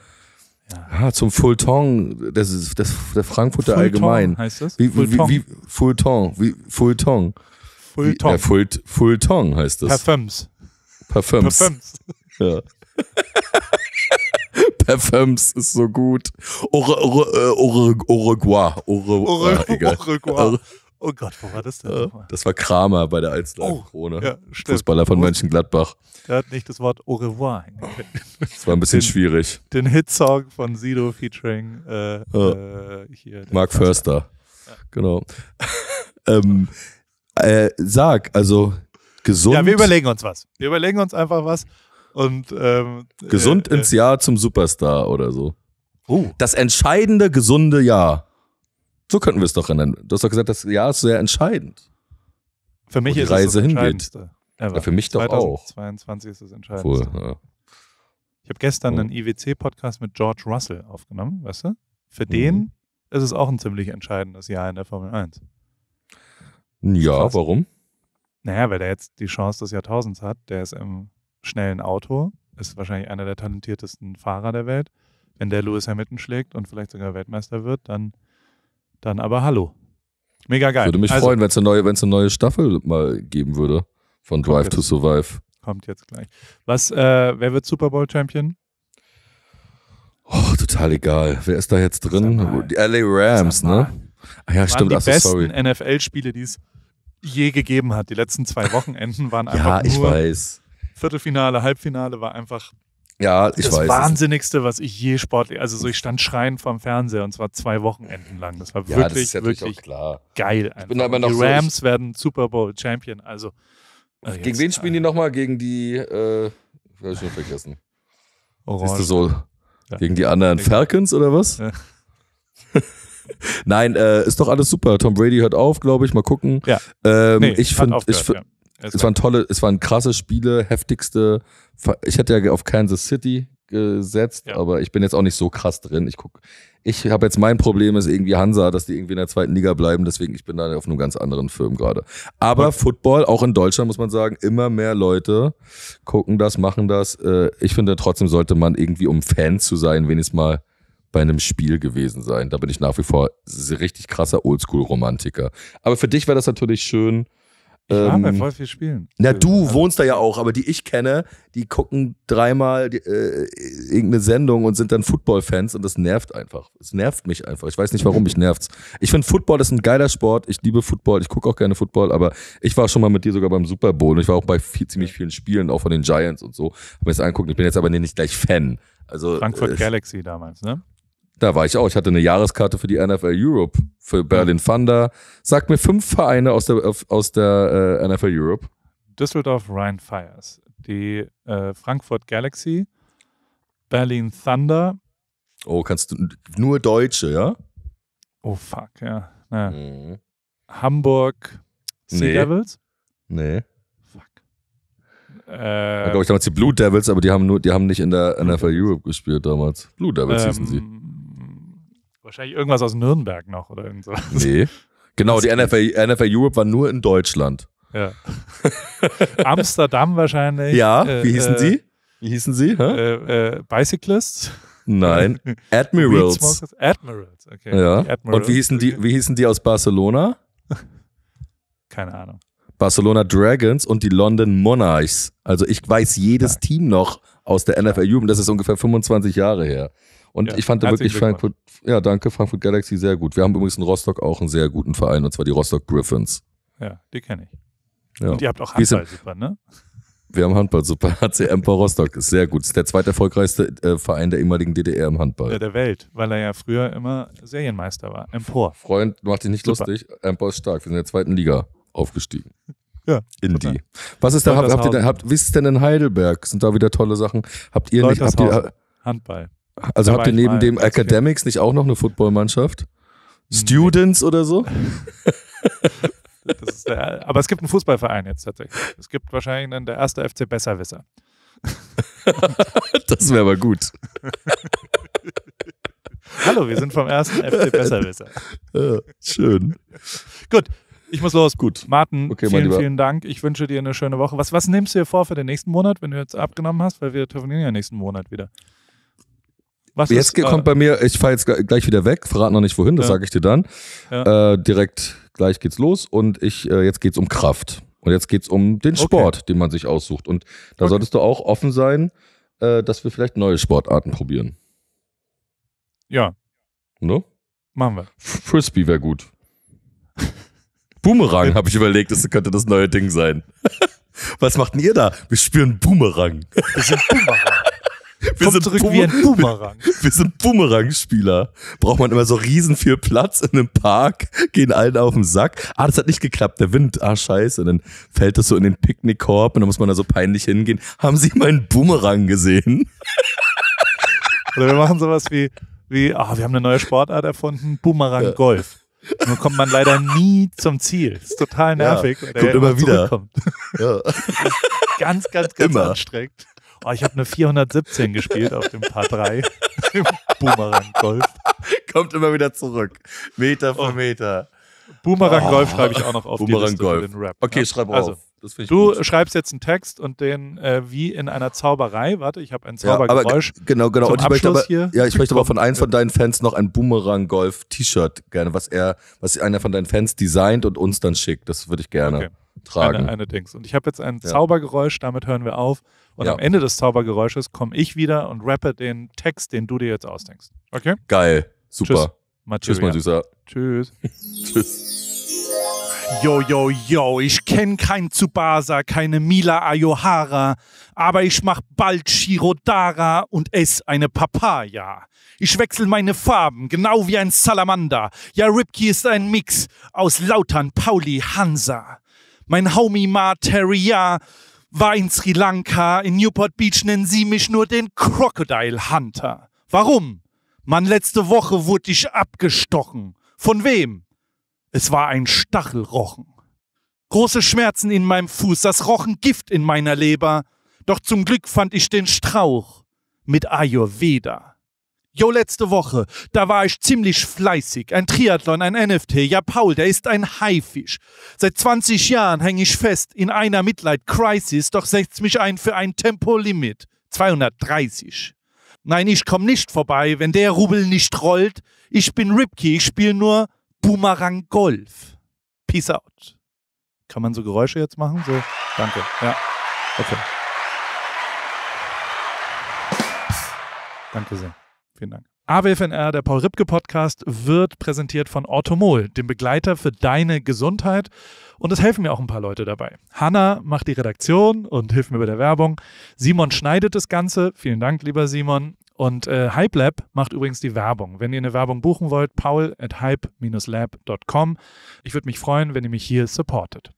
B: ja. Ah, zum Feuilleton, das ist das, der Frankfurter Fulton Allgemein. heißt das? Wie, Fulton. Wie, wie, Feuilleton, wie, Feuilleton. Feuilleton. Ja, Feuilleton Full, heißt das. Parfums. Parfums. Parfums. Ja. Parfums ist so gut. Äh, Uruguay. Uruguay. Uruguay.
A: Oh Gott, wo war das denn? Äh,
B: das war Kramer bei der
A: Alster-Krone. Oh, ja, Fußballer von Mönchengladbach. Er hat nicht das Wort Au revoir hingekriegt. Das war ein bisschen den, schwierig. Den Hitsong von Sido featuring äh, ja. Äh, hier, Mark
B: Förster. Ja. Genau. ähm, äh, sag, also gesund. Ja, wir überlegen uns
A: was. Wir überlegen uns einfach was. Und, ähm, gesund
B: äh, äh, ins Jahr zum Superstar oder so. Oh. Das entscheidende gesunde Jahr. So könnten wir es doch erinnern. Du hast doch gesagt, das Jahr ist sehr entscheidend. Für mich ist Reise es das Entscheidendste. Ja, für mich doch auch.
A: 2022 ist das Entscheidendste. Cool, ja. Ich habe gestern ja. einen IWC-Podcast mit George Russell aufgenommen, weißt du? Für mhm. den ist es auch ein ziemlich entscheidendes Jahr in der Formel 1.
B: Ja, Krass. warum?
A: Naja, weil der jetzt die Chance des Jahrtausends hat. Der ist im schnellen Auto, ist wahrscheinlich einer der talentiertesten Fahrer der Welt. Wenn der Lewis Hamilton schlägt und vielleicht sogar Weltmeister wird, dann dann aber hallo. Mega geil. Würde mich also, freuen,
B: wenn es eine, neue, eine neue Staffel mal geben würde von Drive to Survive.
A: Kommt jetzt gleich. Was, äh, wer wird Super Bowl Champion?
B: Oh, total egal. Wer ist da jetzt drin? Die LA Rams, ne? Ach ja, stimmt. Die Achso, besten
A: NFL-Spiele, die es je gegeben hat. Die letzten zwei Wochenenden waren einfach ja, ich nur weiß. Viertelfinale, Halbfinale war einfach ja, ich das weiß. Das Wahnsinnigste, was ich je sportlich, also so ich stand schreiend vorm Fernseher und zwar zwei Wochenenden lang. Das war ja, wirklich, das ist wirklich klar. geil. Ich bin aber noch die Rams so, werden Super Bowl Champion. Also äh, gegen wen spielen die äh, nochmal? Gegen die? Äh, Habe ich schon vergessen.
B: Orange. Siehst du so? Gegen die anderen Falcons oder was? Ja. Nein, äh, ist doch alles super. Tom Brady hört auf, glaube ich. Mal gucken. Ja. Ähm, nee, ich finde, ich, ja. Es, es waren tolle, es waren krasse Spiele, heftigste. Ich hätte ja auf Kansas City gesetzt, ja. aber ich bin jetzt auch nicht so krass drin. Ich guck, ich habe jetzt mein Problem ist irgendwie Hansa, dass die irgendwie in der zweiten Liga bleiben, deswegen ich bin da auf einem ganz anderen Film gerade. Aber Football, auch in Deutschland muss man sagen, immer mehr Leute gucken das, machen das. Äh, ich finde trotzdem sollte man irgendwie, um Fan zu sein, wenigstens mal bei einem Spiel gewesen sein. Da bin ich nach wie vor richtig krasser Oldschool-Romantiker. Aber für dich wäre das natürlich schön, ich war bei ähm, voll
A: viel Spielen. Na, du ja. Also, wohnst da ja
B: auch, aber die ich kenne, die gucken dreimal äh, irgendeine Sendung und sind dann Football-Fans und das nervt einfach. Es nervt mich einfach. Ich weiß nicht warum, mich nervt's. Ich finde Football ist ein geiler Sport. Ich liebe Football. Ich gucke auch gerne Football, aber ich war schon mal mit dir sogar beim Super Bowl. und Ich war auch bei viel, ziemlich vielen Spielen, auch von den Giants und so. Hab mir das angucken. Ich bin jetzt aber nicht gleich Fan. Also, Frankfurt äh, Galaxy damals, ne? Da war ich auch. Ich hatte eine Jahreskarte für die NFL Europe, für Berlin Thunder. Sag mir fünf Vereine aus der, aus der äh, NFL Europe.
A: Düsseldorf Ryan Fires, die äh, Frankfurt Galaxy, Berlin Thunder.
B: Oh, kannst du nur Deutsche, ja?
A: Oh fuck, ja. Naja. Mhm. Hamburg Sea nee. Devils?
B: Nee. Fuck.
A: Äh, ich glaube, damals
B: die Blue Devils, aber die haben nur, die haben nicht in der NFL Europe gespielt damals. Blue Devils ähm, hießen sie. Ähm,
A: Wahrscheinlich irgendwas aus Nürnberg noch oder irgend sowas. Nee.
B: Genau, die NFL, NFL Europe war nur in Deutschland.
A: Ja. Amsterdam wahrscheinlich. Ja, äh, wie hießen äh, sie? Wie hießen sie? Äh, äh, Bicyclists? Nein, Admirals. Admirals, okay. Ja. Admirals. Und wie hießen, die,
B: wie hießen die aus Barcelona? Keine Ahnung. Barcelona Dragons und die London Monarchs. Also ich weiß jedes Team noch aus der NFL Jugend. Das ist ungefähr 25 Jahre her. Und ja, ich fand da wirklich Frankfurt, ja danke, Frankfurt Galaxy sehr gut. Wir haben übrigens in Rostock auch einen sehr guten Verein, und zwar die Rostock Griffins.
A: Ja, die kenne ich. Ja. Und ihr habt auch Handball-Super, ne?
B: Wir haben Handball-Super. HC Empor Rostock ist sehr gut. Ist der zweiterfolgreichste äh, Verein der ehemaligen DDR im Handball.
A: Ja, der Welt, weil er ja früher immer Serienmeister war.
B: Empor. Freund, mach dich nicht super. lustig. Empor ist stark. Wir sind in der zweiten Liga aufgestiegen. Ja. Indie. Was ist da, habt, habt ihr da, habt, wie ist es denn in Heidelberg? Sind da wieder tolle Sachen? Habt ihr nicht, habt ihr, Handball. Also da habt ihr neben dem Academics nicht auch noch eine Footballmannschaft? Nee. Students oder so?
A: der, aber es gibt einen Fußballverein jetzt tatsächlich. Es gibt wahrscheinlich dann der erste FC Besserwisser. das wäre aber gut. Hallo, wir sind vom ersten FC Besserwisser. Ja, schön. Gut, ich muss los. Gut. Martin, okay, vielen, vielen Dank. Ich wünsche dir eine schöne Woche. Was, was nimmst du dir vor für den nächsten Monat, wenn du jetzt abgenommen hast? Weil wir telefonieren ja nächsten Monat wieder. Was jetzt ist, kommt äh,
B: bei mir, ich fahre jetzt gleich wieder weg, verrate noch nicht wohin, das ja. sage ich dir dann. Ja. Äh, direkt gleich geht's los und ich, äh, jetzt geht's um Kraft. Und jetzt geht's um den Sport, okay. den man sich aussucht. Und da okay. solltest du auch offen sein, äh, dass wir vielleicht neue Sportarten probieren. Ja. Ne? Machen wir. Frisbee wäre gut. Boomerang, habe ich überlegt, das könnte das neue Ding sein. Was macht denn ihr da? Wir spüren Boomerang. Wir sind Boomerang.
A: Wir Kommt sind zurück Bum wie ein Boomerang.
B: Wir sind bumerang spieler Braucht man immer so riesen viel Platz in einem Park, gehen allen auf den Sack. Ah, das hat nicht geklappt, der Wind. Ah, scheiße. Und dann fällt das
A: so in den Picknickkorb und dann muss man da so peinlich hingehen. Haben Sie meinen Bumerang gesehen? Oder wir machen sowas wie, wie, oh, wir haben eine neue Sportart erfunden, bumerang golf Nun kommt man leider nie zum Ziel. Das ist total nervig. Ja, kommt immer, immer wieder. Ja. Ganz, ganz, ganz immer. anstrengend. Oh, ich habe eine 417 gespielt auf dem Paar 3 im Boomerang Golf. Kommt immer wieder zurück. Meter für oh. Meter. Boomerang oh. Golf schreibe ich auch noch auf Boomerang die Liste Golf. Rap, Okay, ne? schreib also, auf. du gut. schreibst jetzt einen Text und den äh, wie in einer Zauberei. Warte, ich habe ein Zaubergeräusch. Ja, genau, genau. und ich möchte aber, ja, ich möchte aber von einem von
B: deinen Fans noch ein Boomerang Golf T-Shirt gerne, was er, was einer von deinen Fans designt und uns dann schickt. Das würde ich gerne. Okay tragen. Eine, eine
A: Dings. Und ich habe jetzt ein ja. Zaubergeräusch, damit hören wir auf. Und ja. am Ende des Zaubergeräusches komme ich wieder und rappe den Text, den du dir jetzt ausdenkst. Okay? Geil. Super. Tschüss, Tschüss mein Süßer. Tschüss. Tschüss. Yo, yo, yo, ich kenn kein Tsubasa, keine Mila Ayohara, aber ich mach bald Shirodara und ess eine Papaya. Ich wechsel meine Farben, genau wie ein Salamander. Ja, Ripkey ist ein Mix aus Lautern, Pauli, Hansa. Mein Homie Ma Terrier war in Sri Lanka. In Newport Beach nennen sie mich nur den Crocodile Hunter. Warum? Mann, letzte Woche wurde ich abgestochen. Von wem? Es war ein Stachelrochen. Große Schmerzen in meinem Fuß, das Rochen Gift in meiner Leber. Doch zum Glück fand ich den Strauch mit Ayurveda. Jo, letzte Woche, da war ich ziemlich fleißig. Ein Triathlon, ein NFT. Ja, Paul, der ist ein Haifisch. Seit 20 Jahren hänge ich fest in einer Mitleid-Crisis, doch setzt mich ein für ein Tempolimit. 230. Nein, ich komme nicht vorbei, wenn der Rubel nicht rollt. Ich bin Ripkey, ich spiele nur Boomerang Golf. Peace out. Kann man so Geräusche jetzt machen? So, danke. Ja, okay. Danke sehr. Vielen Dank. AWFNR, der Paul Ripke Podcast, wird präsentiert von Orthomol, dem Begleiter für deine Gesundheit. Und es helfen mir auch ein paar Leute dabei. Hanna macht die Redaktion und hilft mir bei der Werbung. Simon schneidet das Ganze. Vielen Dank, lieber Simon. Und äh, Hype Lab macht übrigens die Werbung. Wenn ihr eine Werbung buchen wollt, paul at hype-lab.com. Ich würde mich freuen, wenn ihr mich hier supportet.